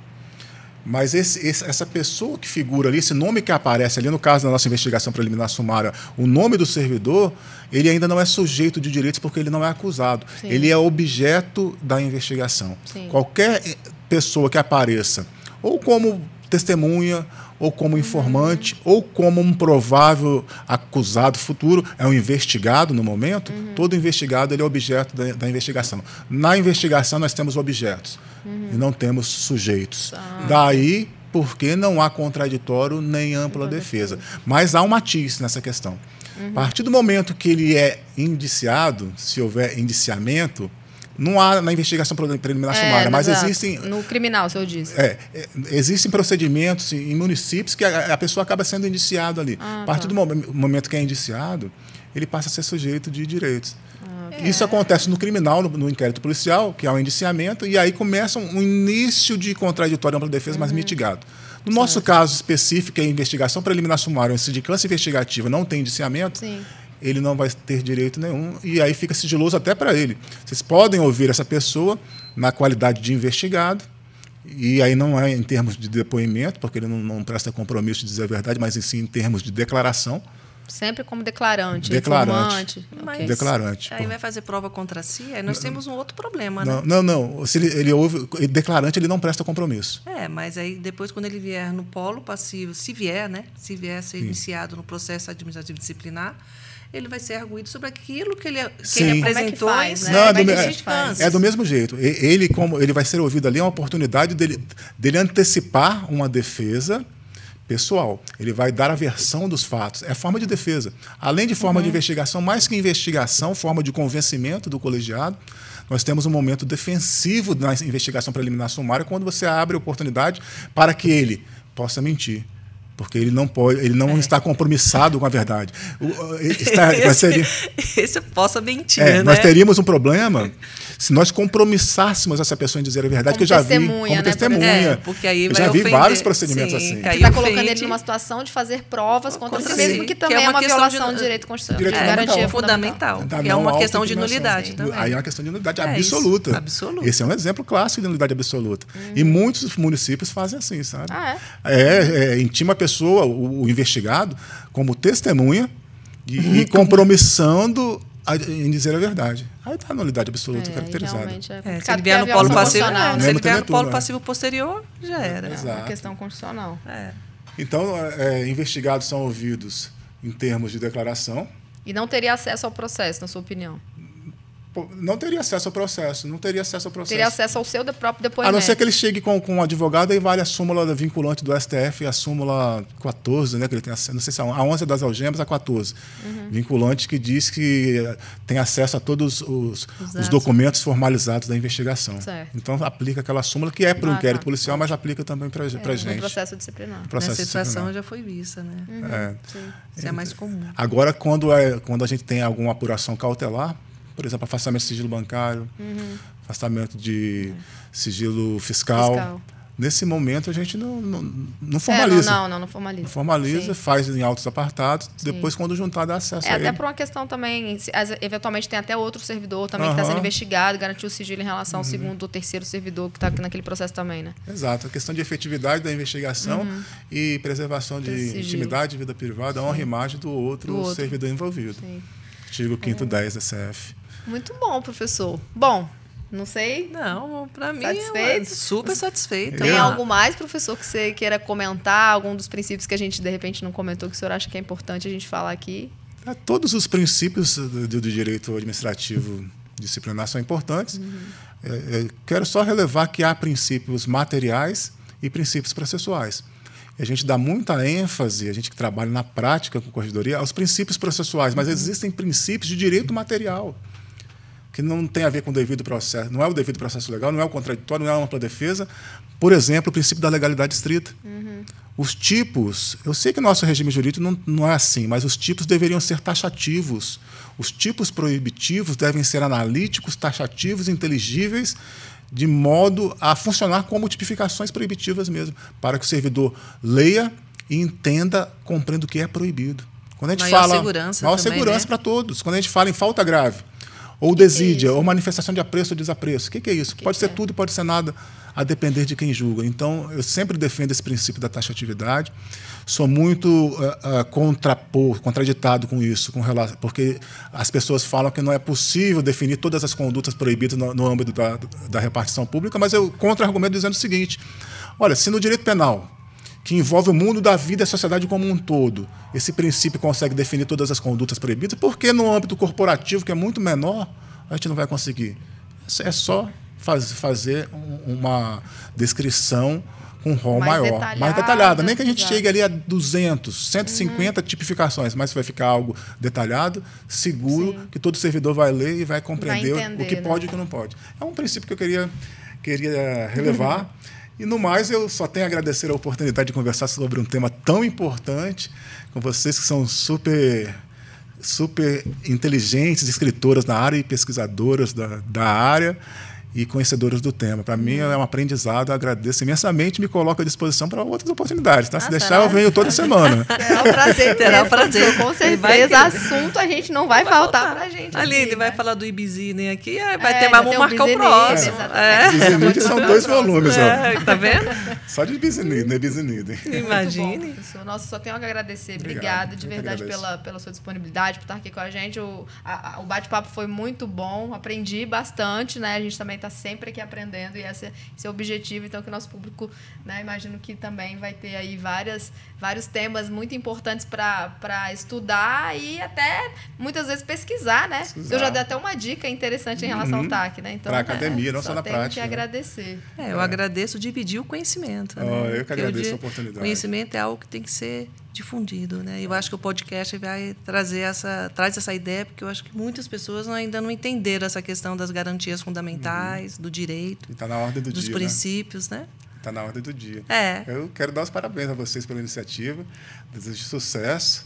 Mas esse, esse, essa pessoa que figura ali, esse nome que aparece ali, no caso da nossa investigação preliminar sumária, o nome do servidor, ele ainda não é sujeito de direitos porque ele não é acusado. Sim. Ele é objeto da investigação. Sim. Qualquer eh, pessoa que apareça, ou como testemunha, ou como informante, ou como um provável acusado futuro, é um investigado no momento, uhum. todo investigado ele é objeto da, da, investigação. Na investigação nós temos objetos uhum. e não temos sujeitos. Tá. Daí porque não há contraditório nem ampla defesa. defesa. Mas há um matiz nessa questão. Uhum. A partir do momento que ele é indiciado, se houver indiciamento, não há na investigação preliminar é, sumária, mas exato. existem. No criminal, se eu disse. É, é existem procedimentos em municípios que a, a pessoa acaba sendo indiciada ali. Ah, a partir tá. do momento que é indiciado, ele passa a ser sujeito de direitos. Ah, isso acontece no criminal, no, no, inquérito policial, que é um indiciamento, e aí começa um, um início de contraditório ampla defesa, uhum. mas mitigado. No nosso caso específico, que é investigação preliminar sumária, onde sindicância investigativa não tem indiciamento, Sim ele não vai ter direito nenhum e aí fica sigiloso até para ele. Vocês podem ouvir essa pessoa na qualidade de investigado e aí não é em termos de depoimento, porque ele não, não presta compromisso de dizer a verdade, mas sim em termos de declaração. Sempre como declarante, declarante. informante. Mas declarante. Aí pô. vai fazer prova contra si, aí nós não, temos um outro problema, não, né? Não, não. Se ele, ele ouve, declarante, ele não presta compromisso. É, mas aí depois, quando ele vier no polo passivo, se vier, né? Se vier a ser Sim. iniciado no processo administrativo disciplinar, ele vai ser arguído sobre aquilo que ele, é, que ele apresentou. Como é que faz, né? Não, é, do, é, é, do, mesmo jeito. Ele, como ele vai ser ouvido ali, é uma oportunidade dele, dele antecipar uma defesa pessoal. Ele vai dar a versão dos fatos. É forma de defesa. Além de forma uhum. de investigação, mais que investigação, forma de convencimento do colegiado, nós temos um momento defensivo na investigação preliminar sumária, quando você abre a oportunidade para que ele possa mentir porque ele não pode, ele não é. está compromissado com a verdade. Está, esse, seria, esse possa mentir. É, né? Nós teríamos um problema se nós compromissássemos essa pessoa em dizer a verdade, como que eu já vi como né? testemunha. É, porque aí eu já vi ofender. vários procedimentos Sim, assim. Você está colocando ele numa situação de fazer provas contra, contra si mesmo, que também que é, uma é uma, violação de, do direito constitucional. Direito é, garantia fundamental. fundamental. É uma questão de nulidade também. Aí é uma questão de nulidade absoluta. Absoluto. Esse é um exemplo clássico de nulidade absoluta. Hum. E muitos municípios fazem assim, sabe? Ah, é? é? É, intima a pessoa, o, o investigado, como testemunha e, e uhum. compromissando em dizer a verdade. Aí está a nulidade absoluta é, caracterizada. É, é se ele é é vier no polo passivo, é. se ele vier no polo passivo posterior, já era. É uma questão constitucional. É. Então, investigados são ouvidos em termos de declaração. E não teria acesso ao processo, na sua opinião? não teria acesso ao processo, não teria acesso ao processo. Teria acesso ao seu próprio depoimento. A não ser que ele chegue com, com um advogado e vale a súmula vinculante do STF, a súmula 14, né, que ele tem, não sei se é a 11 das algemas, a 14, uhum. vinculante que diz que eh, tem acesso a todos os, os documentos formalizados da investigação. Certo. Então aplica aquela súmula que é para o ah, inquérito tá. policial, mas aplica também para é, gente. No processo disciplinar. No processo Nessa situação já foi vista, né? Uhum. É. Sim. Isso é mais comum. Agora, quando, é, quando a gente tem alguma apuração cautelar, por exemplo, afastamento de sigilo bancário, uhum. afastamento de é. sigilo fiscal. fiscal. Nesse momento a gente não, não, não é, formaliza. É, não, não, não, formaliza. Não formaliza, Sim. faz em altos apartados, Sim. depois quando juntar dá acesso é, a até ele. por uma questão também, se, as, eventualmente tem até outro servidor também que está sendo investigado, garantir o sigilo em relação ao uhum. segundo ou terceiro servidor que está naquele processo também, né? Exato, a questão de efetividade da investigação uhum. e preservação de intimidade, vida privada, Sim. honra e imagem do outro, do outro. servidor envolvido. Sim. Artigo 5 é. 10 da CF. Muito bom, professor. Bom, não sei. Não, para mim é satisfeito? É super satisfeito. Tem é. algo mais, professor, que você queira comentar? Algum dos princípios que a gente de repente não comentou que o senhor acha que é importante a gente falar aqui? É, todos os princípios do, do, direito administrativo disciplinar são importantes. Uhum. É, é, quero só relevar que há princípios materiais e princípios processuais. A gente dá muita ênfase, a gente que trabalha na prática com corregedoria, aos princípios processuais, mas uhum. existem princípios de direito material que não tem a ver com o devido processo, não é o devido processo legal, não é o contraditório, não é a ampla defesa. Por exemplo, o princípio da legalidade estrita. Uhum. Os tipos, eu sei que nosso regime jurídico não, não é assim, mas os tipos deveriam ser taxativos. Os tipos proibitivos devem ser analíticos, taxativos, inteligíveis, de modo a funcionar como tipificações proibitivas mesmo, para que o servidor leia e entenda, compreenda o que é proibido. Quando a gente maior fala segurança maior também, segurança né? para todos. Quando a gente fala em falta grave, ou é desídia, é ou manifestação de apreço ou desapreço. O que, que é isso? pode ser é? tudo, e pode ser nada, a depender de quem julga. Então, eu sempre defendo esse princípio da taxatividade. Sou muito uh, uh, contrapor, contraditado com isso, com relação, porque as pessoas falam que não é possível definir todas as condutas proibidas no, no âmbito da, da repartição pública, mas eu contra-argumento dizendo o seguinte: olha, se no direito penal que envolve o mundo da vida e a sociedade como um todo. Esse princípio consegue definir todas as condutas proibidas, porque no âmbito corporativo, que é muito menor, a gente não vai conseguir. É só faz, fazer uma descrição com um rol mais maior, detalhada, mais detalhada. Nem que a gente chegue ali a 200, 150 uhum. tipificações, mas vai ficar algo detalhado, seguro, Sim. que todo servidor vai ler e vai compreender vai entender, o que né? pode e o que não pode. É um princípio que eu queria, queria relevar. E no mais, eu só tenho a agradecer a oportunidade de conversar sobre um tema tão importante com vocês que são super super inteligentes, escritoras na área e pesquisadoras da, da área e conhecedoras do tema. Para mim é um aprendizado, agradeço imensamente, me coloco à disposição para outras oportunidades, tá? Se ah, deixar, eu venho toda semana. É, é um prazer, terá um prazer. Com certeza, assunto a gente não vai, vai faltar, para a gente. ali ele vai né? falar do Ibizinem aqui, é, vai é, ter, mas vamos marcar o, próximo. É, é. são dois volumes, é, ó. Tá vendo? Só de Ibizinem, né? Ibizinide. Imagine. Bom, Nossa, só tenho a agradecer. Obrigado, de verdade pela, pela sua disponibilidade, por estar aqui com a gente. O, o bate-papo foi muito bom, aprendi bastante, né? A gente também está está sempre aqui aprendendo e esse, é, esse é o objetivo. Então, que o nosso público, né, imagino que também vai ter aí várias, vários temas muito importantes para estudar e até muitas vezes pesquisar, né? Pesquisar. Eu já dei até uma dica interessante em relação uhum. ao TAC, né? Então, para a academia, é, não só, na prática. que né? agradecer. É, eu é. agradeço dividir o conhecimento. Oh, né? Eu que agradeço a oportunidade. Conhecimento é algo que tem que ser difundido, né? Eu é. acho que o podcast vai trazer essa traz essa ideia porque eu acho que muitas pessoas ainda não entenderam essa questão das garantias fundamentais, uhum. do direito, está na ordem dos dia, né? princípios, né? né? Está na ordem do dia. É. Eu quero dar os parabéns a vocês pela iniciativa, desejo sucesso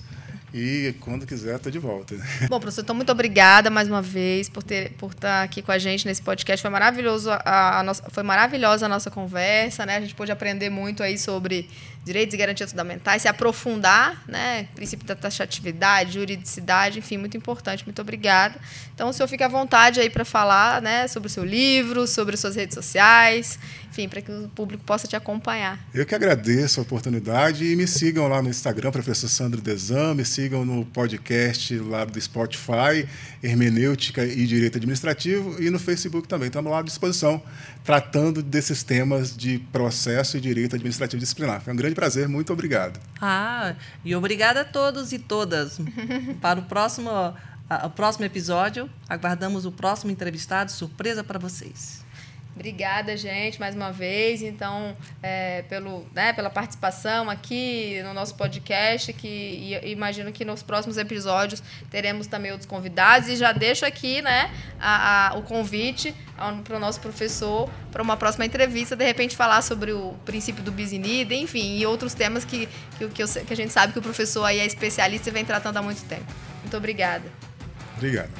e quando quiser estou de volta. Bom, professor, então muito obrigada mais uma vez por ter por estar tá aqui com a gente nesse podcast. Foi maravilhoso a, a nossa, foi maravilhosa a nossa conversa, né? A gente pôde aprender muito aí sobre direitos e garantias fundamentais, se aprofundar, né? princípio da taxatividade, juridicidade, enfim, muito importante. Muito obrigada. Então, o senhor fica à vontade aí para falar né, sobre o seu livro, sobre as suas redes sociais, enfim, para que o público possa te acompanhar. Eu que agradeço a oportunidade e me sigam lá no Instagram, professor Sandro Desan, me sigam no podcast lá do Spotify, Hermenêutica e Direito Administrativo, e no Facebook também. Estamos lá à disposição tratando desses temas de processo e direito administrativo disciplinar. Foi um grande prazer, muito obrigado. Ah, e obrigada a todos e todas. Para o próximo, a, o próximo episódio, aguardamos o próximo entrevistado, surpresa para vocês. Obrigada, gente, mais uma vez, então, é, pelo, né, pela participação aqui no nosso podcast, que e, imagino que nos próximos episódios teremos também outros convidados. E já deixo aqui né, a, a, o convite para o nosso professor para uma próxima entrevista, de repente falar sobre o princípio do bisinida, enfim, e outros temas que, que, que, eu, que a gente sabe que o professor aí é especialista e vem tratando há muito tempo. Muito obrigada. Obrigado.